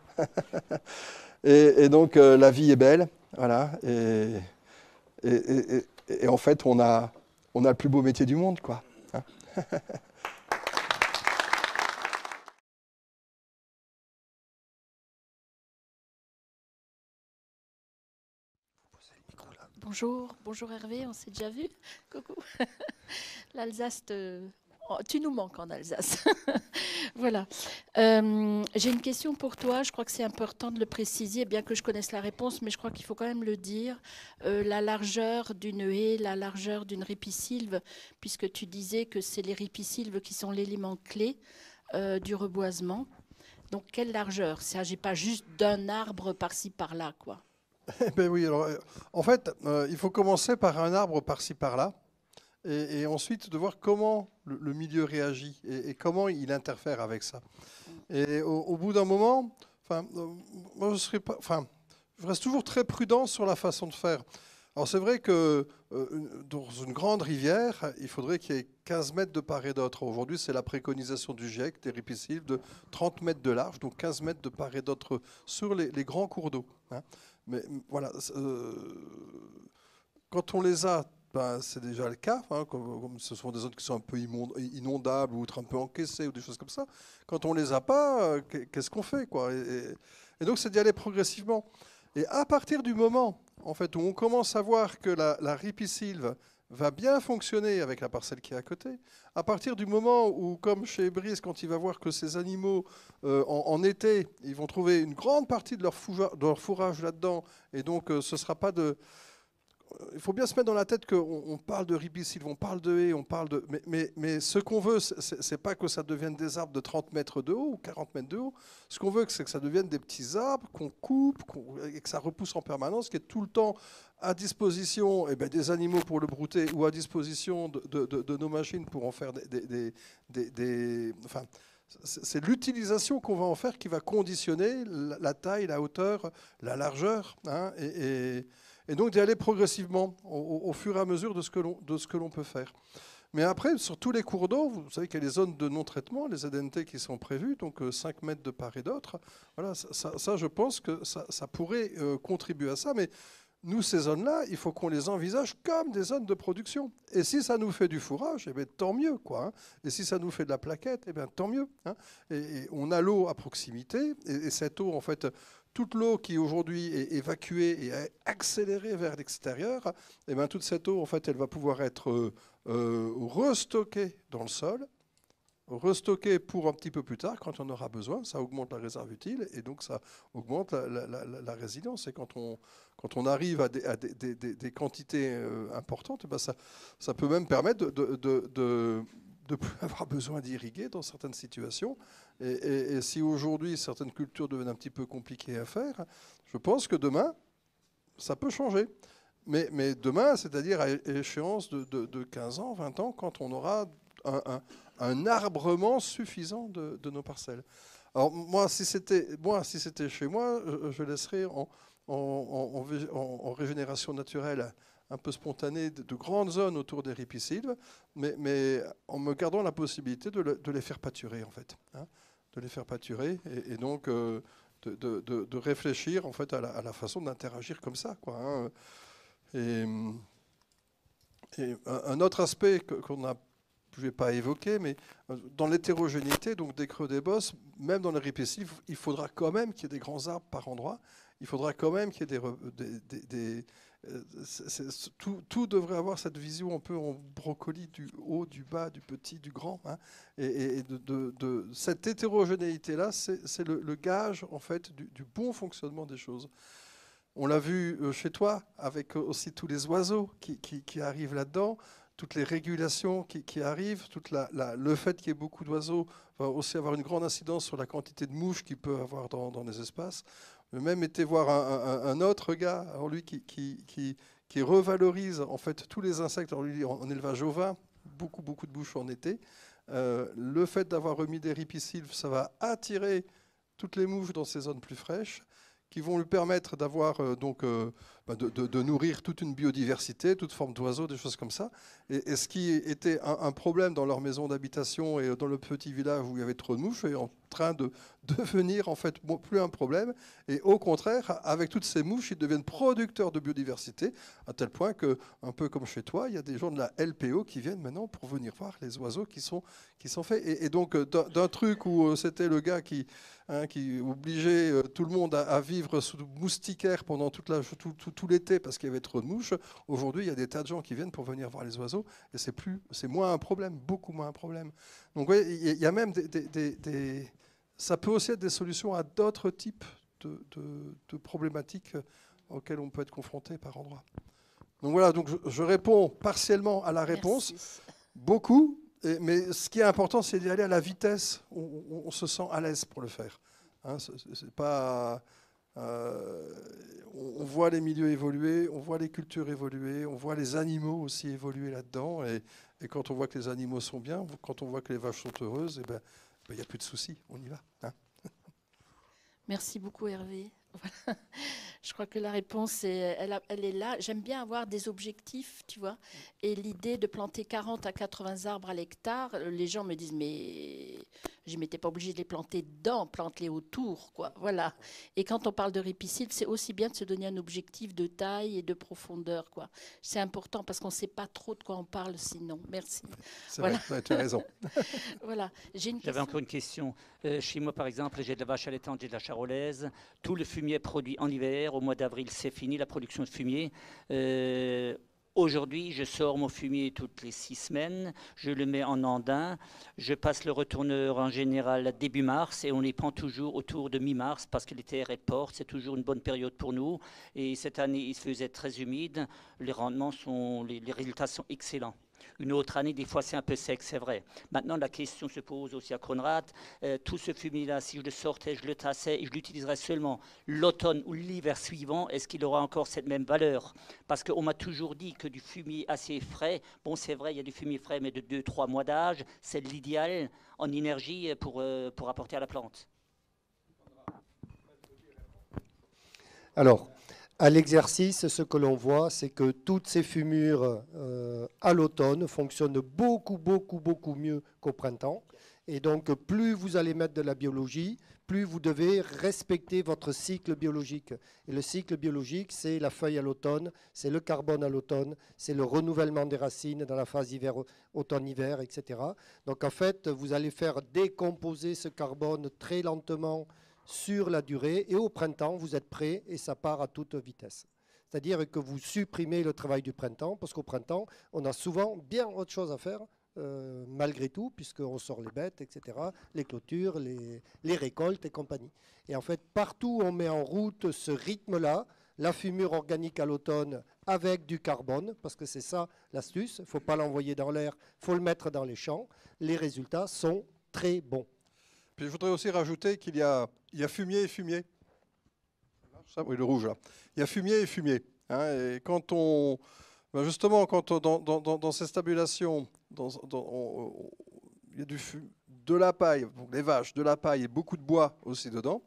et, donc euh, la vie est belle, voilà. Et, en fait, on a, on a le plus beau métier du monde, quoi. Hein. Bonjour, bonjour Hervé, on s'est déjà vu. Coucou. L'Alsace Oh, tu nous manques en Alsace. voilà. Euh, j'ai une question pour toi. Je crois que c'est important de le préciser, bien que je connaisse la réponse, mais je crois qu'il faut quand même le dire. Euh, la largeur d'une haie, la largeur d'une ripisylve, puisque tu disais que c'est les ripisylves qui sont l'élément clé euh, du reboisement. Donc, quelle largeur ne s'agit pas juste d'un arbre par-ci, par-là, quoi. Eh ben oui, en fait, il faut commencer par un arbre par-ci, par-là et, ensuite de voir comment le, milieu réagit et, comment il interfère avec ça. Mm. Et au, bout d'un moment, enfin, euh, je pas, enfin, reste toujours très prudent sur la façon de faire. Alors c'est vrai que euh, dans une grande rivière, il faudrait qu'il y ait 15 mètres de part et d'autre. Aujourd'hui, c'est la préconisation du GIEC, des de 30 mètres de large, donc 15 mètres de part et d'autre sur les, grands cours d'eau. Hein. Mais voilà, euh, quand on les a c'est déjà le cas, hein, comme, ce sont des zones qui sont un peu inondables ou un peu encaissées ou des choses comme ça. Quand on les a pas, euh, qu'est-ce qu'on fait quoi et, donc c'est d'y aller progressivement. Et à partir du moment en fait, où on commence à voir que la, la ripisylve va bien fonctionner avec la parcelle qui est à côté, à partir du moment où, comme chez Brice, quand il va voir que ces animaux, euh, en, été, ils vont trouver une grande partie de leur, fourrage, leur fourrage là-dedans, et donc euh, ce ne sera pas de il faut bien se mettre dans la tête qu'on parle de ripisylve, on parle de haies, on parle de. Mais, mais, ce qu'on veut, ce n'est pas que ça devienne des arbres de 30 mètres de haut ou 40 mètres de haut. Ce qu'on veut, c'est que ça devienne des petits arbres qu'on coupe et que ça repousse en permanence, qui est tout le temps à disposition et eh ben, des animaux pour le brouter ou à disposition de, nos machines pour en faire des. des, enfin, c'est l'utilisation qu'on va en faire qui va conditionner la, taille, la hauteur, la largeur. Hein, et et donc d'y aller progressivement au, fur et à mesure de ce que l'on peut faire. Mais après, sur tous les cours d'eau, vous savez qu'il y a les zones de non-traitement, les ADNT qui sont prévues, donc 5 euh, mètres de part et d'autre. Voilà, ça, je pense que ça, pourrait euh, contribuer à ça. Mais nous, ces zones-là, il faut qu'on les envisage comme des zones de production. Et si ça nous fait du fourrage, eh bien, tant mieux. Quoi, hein. Et si ça nous fait de la plaquette, eh bien, tant mieux. Hein. Et, on a l'eau à proximité. et, cette eau, en fait, toute l'eau qui aujourd'hui est évacuée et accélérée vers l'extérieur, et eh bien toute cette eau, en fait, elle va pouvoir être euh, euh, restockée dans le sol, restockée pour un petit peu plus tard, quand on aura besoin. Ça augmente la réserve utile et donc ça augmente la, résilience. Et quand on, quand on arrive à des, quantités euh, importantes, eh ben, ça, peut même permettre de de plus avoir besoin d'irriguer dans certaines situations. Et, si aujourd'hui certaines cultures deviennent un petit peu compliquées à faire, je pense que demain, ça peut changer. Mais, mais demain, c'est-à-dire à échéance de, de, 15 ans, 20 ans, quand on aura un, un, arbrement suffisant de, de, nos parcelles. Alors moi, si c'était si chez moi, je, laisserais en, en, en, en régénération naturelle un peu spontané de, grandes zones autour des ripisylves, mais, en me gardant la possibilité de, les faire pâturer, en fait. Hein, de les faire pâturer et, donc euh, de, réfléchir, en fait, à la, façon d'interagir comme ça, quoi. Hein. Et, un autre aspect qu'on a je ne pas évoquer, mais euh, dans l'hétérogénéité donc des creux des bosses, même dans les ripisylves, il faudra quand même qu'il y ait des grands arbres par endroit, il faudra quand même qu'il y ait des, euh, tout, devrait avoir cette vision un peu en brocoli du haut, du bas, du petit, du grand. Hein. et, de, cette hétérogénéité-là, c'est le, gage en fait du, bon fonctionnement des choses. On l'a vu euh, chez toi avec euh, aussi tous les oiseaux qui, arrivent là-dedans, toutes les régulations qui, arrivent, toute le fait qu'il y ait beaucoup d'oiseaux va aussi avoir une grande incidence sur la quantité de mouches qu'il peut avoir dans les espaces le même était voir un, autre gars, lui qui, qui, qui, revalorise en fait tous les insectes en, élevage ovin, beaucoup beaucoup de bouches en été. Euh, le fait d'avoir remis des ripisylves, ça va attirer toutes les mouches dans ces zones plus fraîches, qui vont lui permettre d'avoir euh, donc euh, bah, de, nourrir toute une biodiversité, toute forme d'oiseaux, des choses comme ça. Et, ce qui était un, problème dans leur maison d'habitation et dans le petit village où il y avait trop de mouches est en train de devenir en fait plus un problème. Et au contraire, avec toutes ces mouches, ils deviennent producteurs de biodiversité, à tel point que, un peu comme chez toi, il y a des gens de la LPO qui viennent maintenant pour venir voir les oiseaux qui sont, qui sont faits. Et, donc, euh, d'un truc où euh, c'était le gars qui, hein, qui obligeait euh, tout le monde à, vivre sous moustiquaire pendant toute la, tout tout l'été parce qu'il y avait trop de mouches. Aujourd'hui, il y a des tas de gens qui viennent pour venir voir les oiseaux et c'est plus, c'est moins un problème, beaucoup moins un problème. Donc, il y a même des, ça peut aussi être des solutions à d'autres types de, problématiques auxquelles on peut être confronté par endroit. Donc voilà, donc je, réponds partiellement à la réponse, beaucoup, mais ce qui est important, c'est d'y aller à la vitesse. On, se sent à l'aise pour le faire. Hein. c'est pas euh, on voit les milieux évoluer, on voit les cultures évoluer, on voit les animaux aussi évoluer là-dedans. Et, quand on voit que les animaux sont bien, quand on voit que les vaches sont heureuses, eh ben, ben, il n'y ben, a plus de soucis, on y va. Hein. Merci beaucoup Hervé. Je crois que la réponse, est, elle, elle est là. J'aime bien avoir des objectifs, tu vois. Et l'idée de planter 40 à 80 arbres à l'hectare, les gens me disent, mais je m'étais pas obligée de les planter dedans, plante-les autour, quoi. Voilà. Et quand on parle de répicile, c'est aussi bien de se donner un objectif de taille et de profondeur, quoi. C'est important parce qu'on ne sait pas trop de quoi on parle sinon. Merci. C'est vrai, tu as raison. voilà. J'avais encore une question. Euh, chez moi, par exemple, j'ai de la vache allaitante, j'ai de la charolaise. Tout le fumier produit en hiver, au mois d'avril, c'est fini la production de fumier. Euh, Aujourd'hui, je sors mon fumier toutes les six semaines, je le mets en andin, je passe le retourneur en général début mars et on les prend toujours autour de mi-mars parce que les terres elles c'est toujours une bonne période pour nous. Et cette année, il faisait très humide, les rendements sont, les résultats sont excellents. Une autre année, des fois, c'est un peu sec, c'est vrai. Maintenant, la question se pose aussi à Conrad. Euh, tout ce fumier-là, si je le sortais, je le tassais et je l'utiliserais seulement l'automne ou l'hiver suivant, est-ce qu'il aura encore cette même valeur Parce qu'on m'a toujours dit que du fumier assez frais, bon, c'est vrai, il y a du fumier frais, mais de 2-3 mois d'âge, c'est l'idéal en énergie pour, euh, pour apporter à la plante. Alors, à l'exercice, ce que l'on voit, c'est que toutes ces fumures euh, à l'automne fonctionnent beaucoup, beaucoup, beaucoup mieux qu'au printemps. Et donc, plus vous allez mettre de la biologie, plus vous devez respecter votre cycle biologique. Et le cycle biologique, c'est la feuille à l'automne, c'est le carbone à l'automne, c'est le renouvellement des racines dans la phase hiver, automne-hiver, etc. Donc, en fait, vous allez faire décomposer ce carbone très lentement sur la durée. Et au printemps, vous êtes prêt et ça part à toute vitesse. C'est-à-dire que vous supprimez le travail du printemps, parce qu'au printemps, on a souvent bien autre chose à faire, euh, malgré tout, puisqu'on sort les bêtes, etc., les clôtures, les, récoltes et compagnie. Et en fait, partout on met en route ce rythme-là, la fumure organique à l'automne avec du carbone, parce que c'est ça l'astuce, il ne faut pas l'envoyer dans l'air, il faut le mettre dans les champs, les résultats sont très bons je voudrais aussi rajouter qu'il y, y a, fumier et fumier. Ça, oui, le rouge là. Il y a fumier et fumier. Hein, et quand on, ben justement, quand on, euh, dans, ces stabulations, dans, il y a du de la paille, les vaches, de la paille et beaucoup de bois aussi dedans.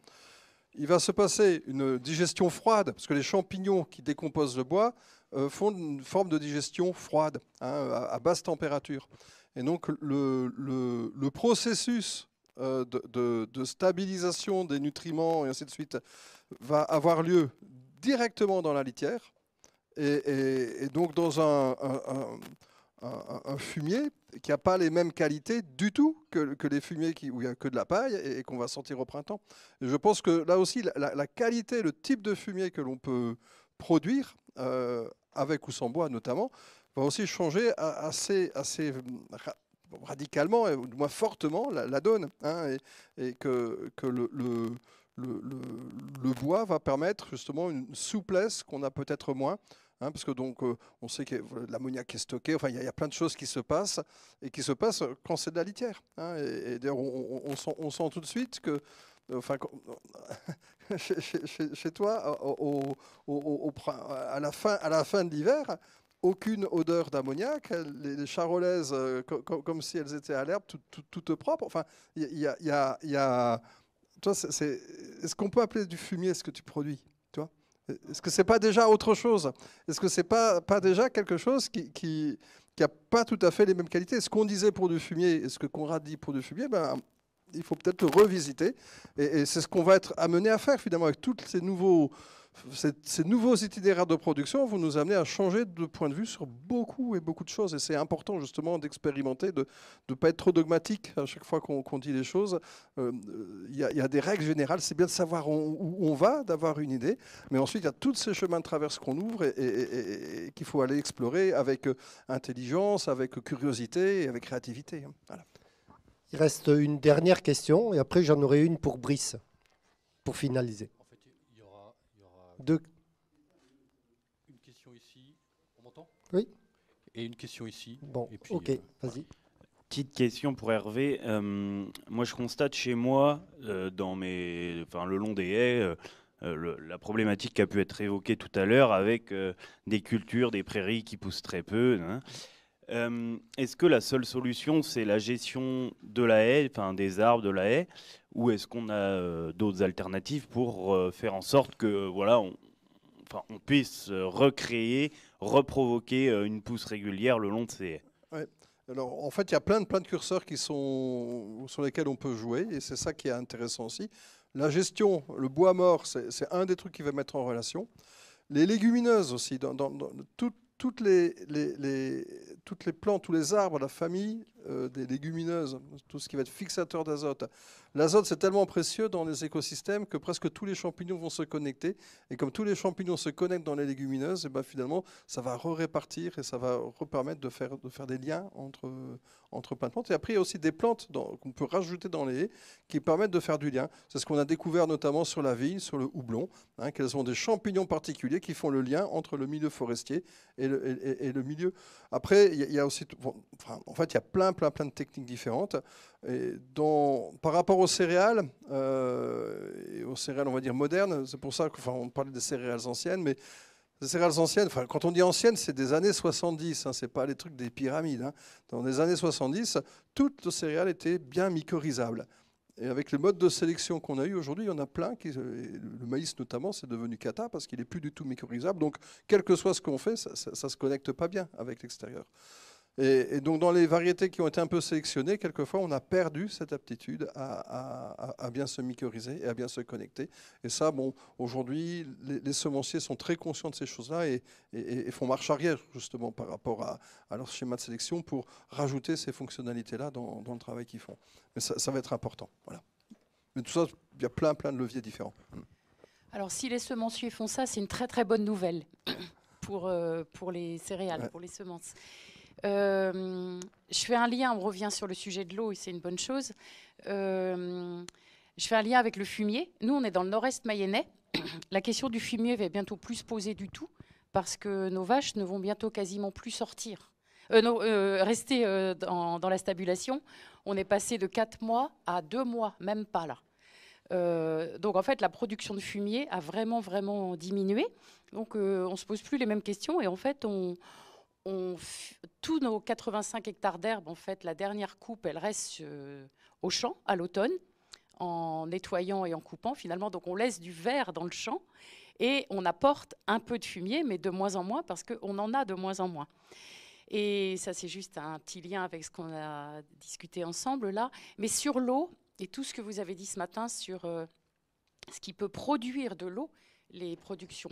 Il va se passer une digestion froide, parce que les champignons qui décomposent le bois euh, font une forme de digestion froide, hein, à, basse température. Et donc le, le processus euh, de, stabilisation des nutriments et ainsi de suite va avoir lieu directement dans la litière et, donc dans un, fumier qui n'a pas les mêmes qualités du tout que, les fumiers qui, où il n'y a que de la paille et, qu'on va sentir au printemps. je pense que là aussi, la, qualité, le type de fumier que l'on peut produire, euh, avec ou sans bois notamment, va aussi changer assez, assez radicalement, et moins fortement, la, donne. Hein, et, que, le, le, bois va permettre justement une souplesse qu'on a peut-être moins. Hein, parce que donc euh, on sait que l'ammoniaque est stocké, enfin il y, a plein de choses qui se passent et qui se passent quand c'est de la litière. Hein, et, d'ailleurs on, sent, tout de suite que, enfin, chez, toi, à, la fin, à la fin de l'hiver, aucune odeur d'ammoniac, les, charolaises euh, comme si elles étaient à l'herbe, toutes propres. Enfin, il y a, y a, est-ce qu'on peut appeler du fumier ce que tu produis Est-ce que c'est pas déjà autre chose Est-ce que c'est pas pas déjà quelque chose qui, qui qui a pas tout à fait les mêmes qualités Ce qu'on disait pour du fumier, et ce que a dit pour du fumier, ben il faut peut-être le revisiter. Et, et c'est ce qu'on va être amené à faire finalement avec tous ces nouveaux ces, nouveaux itinéraires de production vont nous amener à changer de point de vue sur beaucoup et beaucoup de choses. Et c'est important justement d'expérimenter, de ne pas être trop dogmatique à chaque fois qu'on dit des choses. Euh, il y, a des règles générales, c'est bien de savoir où on va, d'avoir une idée, mais ensuite il y a tous ces chemins de traverse qu'on ouvre et, qu'il faut aller explorer avec intelligence, avec curiosité et avec créativité. Il reste une dernière question et après j'en aurai une pour Brice, pour finaliser. Une question ici. On m'entend Oui. Et une question ici. Bon, ok, euh, vas-y. Petite question pour Hervé. Euh, moi, je constate chez moi, euh, dans mes, enfin, le long des haies, la problématique qui a pu être évoquée tout à l'heure avec des cultures, des prairies qui poussent très peu. Hein. Euh, est-ce que la seule solution, c'est la gestion de la haie, enfin des arbres, de la haie, ou est-ce qu'on a euh, d'autres alternatives pour euh, faire en sorte que voilà, on, enfin, on puisse recréer, reprovoquer une pousse régulière le long de ces haies Alors, en fait, il y a plein de, plein de curseurs qui sont, sur lesquels on peut jouer, et c'est ça qui est intéressant aussi. La gestion, le bois mort, c'est un des trucs qui va mettre en relation. Les légumineuses aussi, dans, dans, dans toutes les, les, toutes les plantes, tous les arbres de la famille euh, des légumineuses, tout ce qui va être fixateur d'azote. L'azote, c'est tellement précieux dans les écosystèmes que presque tous les champignons vont se connecter. Et comme tous les champignons se connectent dans les légumineuses, et eh ben finalement, ça va répartir et ça va permettre de faire, de faire des liens entre, entre de plantes. Et après, il y a aussi des plantes qu'on peut rajouter dans les haies qui permettent de faire du lien. C'est ce qu'on a découvert notamment sur la vigne, sur le houblon, hein, qu'elles ont des champignons particuliers qui font le lien entre le milieu forestier et le, milieu. Après, il y, a aussi... enfin, en fait, il y a plein plein, plein, de techniques différentes. Et dont, par rapport aux céréales, euh, aux céréales, on va dire modernes, c'est pour ça qu'on enfin, parlait des céréales anciennes, mais les céréales anciennes, enfin, quand on dit anciennes, c'est des années 70, hein, ce n'est pas les trucs des pyramides. Hein. Dans les années 70, toutes les céréales étaient bien mycorhizables Et avec les modes de sélection qu'on a eu aujourd'hui, il y en a plein. Qui, euh, le maïs notamment, c'est devenu cata parce qu'il n'est plus du tout mycorhizable. Donc, quel que soit ce qu'on fait, ça ne se connecte pas bien avec l'extérieur. Et, donc dans les variétés qui ont été un peu sélectionnées, quelquefois on a perdu cette aptitude à, bien se mycorhiser et à bien se connecter. Et ça, bon, aujourd'hui, les, semenciers sont très conscients de ces choses-là et, font marche arrière justement par rapport à, à, leur schéma de sélection pour rajouter ces fonctionnalités-là dans, le travail qu'ils font. Mais ça, va être important. Voilà. Mais tout ça, il y a plein, plein de leviers différents. Alors si les semenciers font ça, c'est une très très bonne nouvelle pour, euh, pour les céréales, pour les semences. Euh, je fais un lien, on revient sur le sujet de l'eau et c'est une bonne chose. Euh, je fais un lien avec le fumier. Nous, on est dans le nord-est mayennais. La question du fumier va bientôt plus se poser du tout parce que nos vaches ne vont bientôt quasiment plus sortir. Euh, rester dans, la stabulation, on est passé de 4 mois à 2 mois, même pas là. donc en fait, la production de fumier a vraiment, vraiment diminué. Donc on ne se pose plus les mêmes questions et en fait, on, on, tous nos 85 hectares d'herbe, en fait, la dernière coupe, elle reste euh, au champ à l'automne, en nettoyant et en coupant finalement. Donc on laisse du vert dans le champ et on apporte un peu de fumier, mais de moins en moins parce qu'on en a de moins en moins. Et ça, c'est juste un petit lien avec ce qu'on a discuté ensemble là. Mais sur l'eau et tout ce que vous avez dit ce matin sur euh, ce qui peut produire de l'eau, les productions,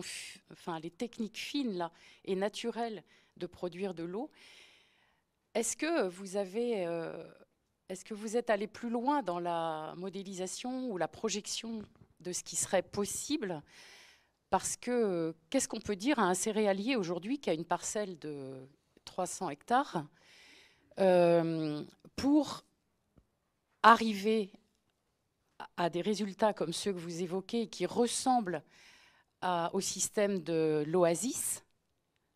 enfin les techniques fines là et naturelles de produire de l'eau. Est-ce que vous avez, euh, est-ce que vous êtes allé plus loin dans la modélisation ou la projection de ce qui serait possible Parce que qu'est-ce qu'on peut dire à un céréalier aujourd'hui qui a une parcelle de 300 hectares euh, pour arriver à des résultats comme ceux que vous évoquez qui ressemblent au système de l'Oasis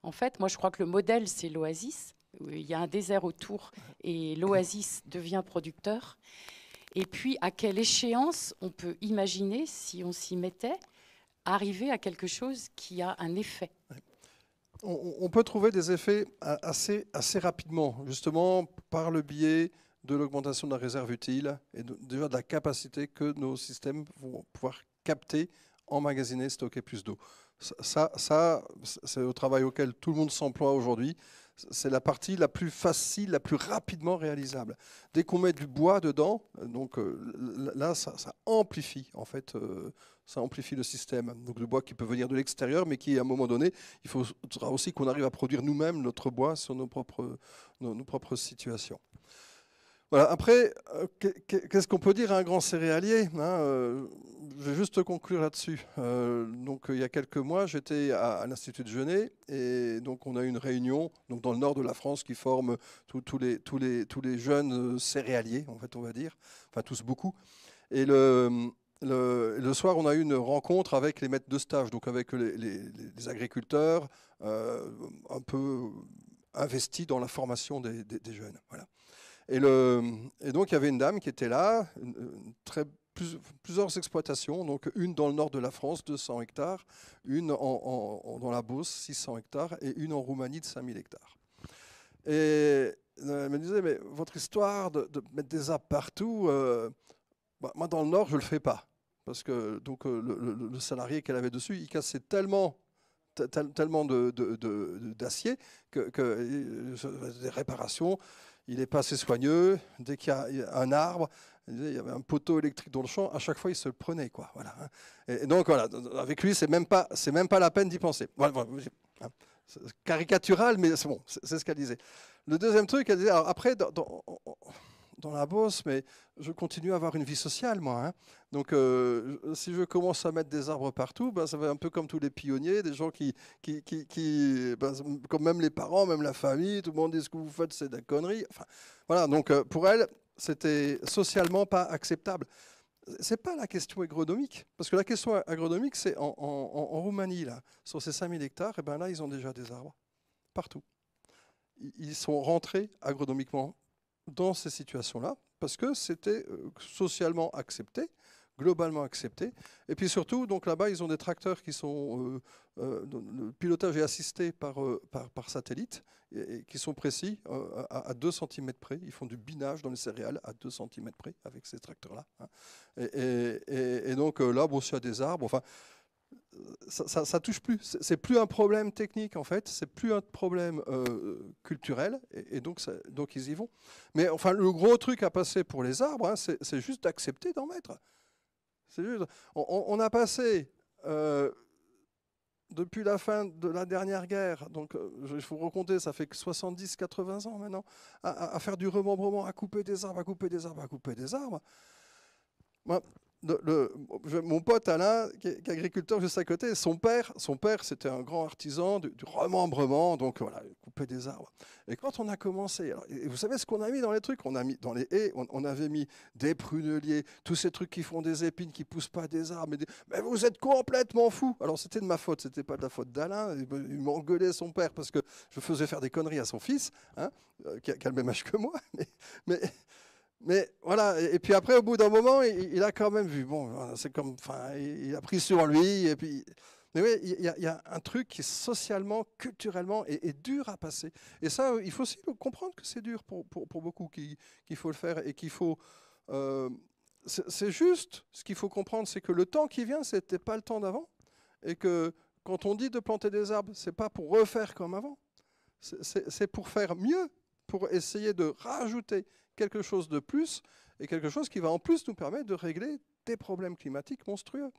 en fait, moi, je crois que le modèle, c'est l'oasis. Il y a un désert autour et l'oasis devient producteur. Et puis, à quelle échéance on peut imaginer, si on s'y mettait, arriver à quelque chose qui a un effet on, peut trouver des effets assez, assez rapidement, justement par le biais de l'augmentation de la réserve utile et de la capacité que nos systèmes vont pouvoir capter, emmagasiner, stocker plus d'eau. Ça, ça c'est le travail auquel tout le monde s'emploie aujourd'hui. C'est la partie la plus facile, la plus rapidement réalisable. Dès qu'on met du bois dedans, donc euh, là, ça, amplifie en fait, euh, ça amplifie le système. Donc le bois qui peut venir de l'extérieur, mais qui à un moment donné, il faudra aussi qu'on arrive à produire nous-mêmes notre bois sur nos propres, nos propres situations. Voilà. Après, euh, qu'est-ce qu'on peut dire à un grand céréalier hein, euh, Je vais juste conclure là-dessus. Euh, donc, il y a quelques mois, j'étais à, l'Institut de Genet et donc on a eu une réunion donc dans le nord de la France qui forme tous, les, tous, les, jeunes céréaliers, en fait, on va dire, enfin tous beaucoup. Et le, le, soir, on a eu une rencontre avec les maîtres de stage, donc avec les, agriculteurs, un peu investis dans la formation des jeunes. Voilà. Et, le, et, donc il y avait une dame qui était là, très, plusieurs exploitations, donc une dans le nord de la France, 200 hectares, une dans la Beauce, 600 hectares, et une en Roumanie de 5000 hectares. Et euh, elle me disait, mais votre histoire de, mettre des arbres partout, euh, bah, moi dans le nord, je ne le fais pas. Parce que donc, euh, le, salarié qu'elle avait dessus, il cassait tellement tellement d'acier de, de, que, que, des réparations, il n'est pas assez soigneux. Dès qu'il y a un arbre, il y avait un poteau électrique dans le champ, à chaque fois il se le prenait. Quoi, voilà. Hein. Et donc voilà, avec lui, c'est même pas, c'est même pas la peine d'y penser. Voilà, hein. caricatural, mais c'est bon, c'est ce qu'elle disait. Le deuxième truc, elle disait, après, dans la bosse, mais je continue à avoir une vie sociale, moi. Hein. Donc, euh, si je commence à mettre des arbres partout, ben, ça va un peu comme tous les pionniers, des gens qui, qui, qui, ben, comme même les parents, même la famille, tout le monde dit ce que vous faites, c'est de la connerie. Enfin, voilà, donc euh, pour elle, c'était socialement pas acceptable. C'est pas la question agronomique, parce que la question agronomique, c'est en, en, Roumanie, là, sur ces 5000 hectares, et eh ben là, ils ont déjà des arbres, partout. Ils sont rentrés agronomiquement dans ces situations-là, parce que c'était euh, socialement accepté, globalement accepté. Et puis surtout, donc là-bas, ils ont des tracteurs qui sont... le euh, euh, pilotage est assisté par, par, satellite, et, qui sont précis à, 2 cm près. Ils font du binage dans les céréales à 2 cm près avec ces tracteurs-là. Hein. Et, donc là, bon, à y a des arbres, enfin ça, touche plus. C'est plus un problème technique en fait, c'est plus un problème euh, culturel, et, donc, donc ils y vont. Mais enfin, le gros truc à passer pour les arbres, hein, c'est juste d'accepter d'en mettre. Juste, on, a passé euh, depuis la fin de la dernière guerre, donc euh, je vous raconter, ça fait 70-80 ans maintenant, à, faire du remembrement, à couper des arbres, à couper des arbres, à couper des arbres. Moi, mon pote Alain, qui est, agriculteur juste à côté, son père, son père c'était un grand artisan du, remembrement, donc voilà, il coupait des arbres. Et quand on a commencé, vous savez ce qu'on a mis dans les trucs On a mis dans les haies, on, avait mis des pruneliers, tous ces trucs qui font des épines, qui poussent pas des arbres. Mais, vous êtes complètement fou Alors c'était de ma faute, c'était pas de la faute d'Alain. Il m'engueulait son père parce que je faisais faire des conneries à son fils, hein, euh, qui, a, le même âge que moi. mais mais voilà, et puis après, au bout d'un moment, il, a quand même vu. Bon, c'est comme, enfin, il a pris sur lui. Et puis, mais oui, il y, a, un truc qui socialement, culturellement, est, dur à passer. Et ça, il faut aussi comprendre que c'est dur pour, pour, beaucoup, qu'il faut le faire et qu'il faut. Euh, c'est juste, ce qu'il faut comprendre, c'est que le temps qui vient, ce n'était pas le temps d'avant. Et que quand on dit de planter des arbres, ce n'est pas pour refaire comme avant. C'est pour faire mieux, pour essayer de rajouter quelque chose de plus et quelque chose qui va en plus nous permettre de régler des problèmes climatiques monstrueux.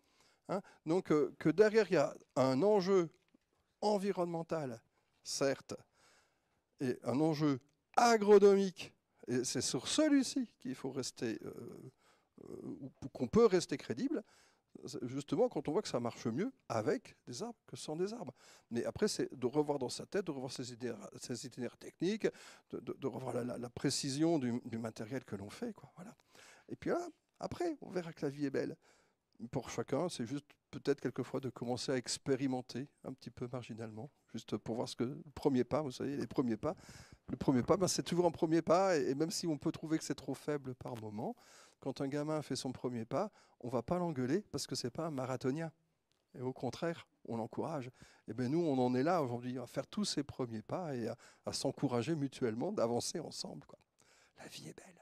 Hein. Donc euh, que derrière, il y a un enjeu environnemental, certes, et un enjeu agronomique, et c'est sur celui-ci qu'il faut rester, euh, euh, qu'on peut rester crédible, justement, quand on voit que ça marche mieux avec des arbres que sans des arbres. Mais après, c'est de revoir dans sa tête, de revoir ses, ses itinéraires techniques, de, revoir la, précision du, matériel que l'on fait. Et puis là, après, on verra que la vie est belle. Pour chacun, c'est juste peut-être quelquefois de commencer à expérimenter un petit peu marginalement, juste pour voir ce que le premier pas, vous savez, les premiers pas. Le premier pas, ben, c'est toujours un premier pas, et même si on peut trouver que c'est trop faible par moment, quand un gamin fait son premier pas, on ne va pas l'engueuler parce que ce n'est pas un marathonien. Et au contraire, on l'encourage. Et eh ben nous, on en est là aujourd'hui à faire tous ces premiers pas et à, s'encourager mutuellement, d'avancer ensemble. La vie est belle.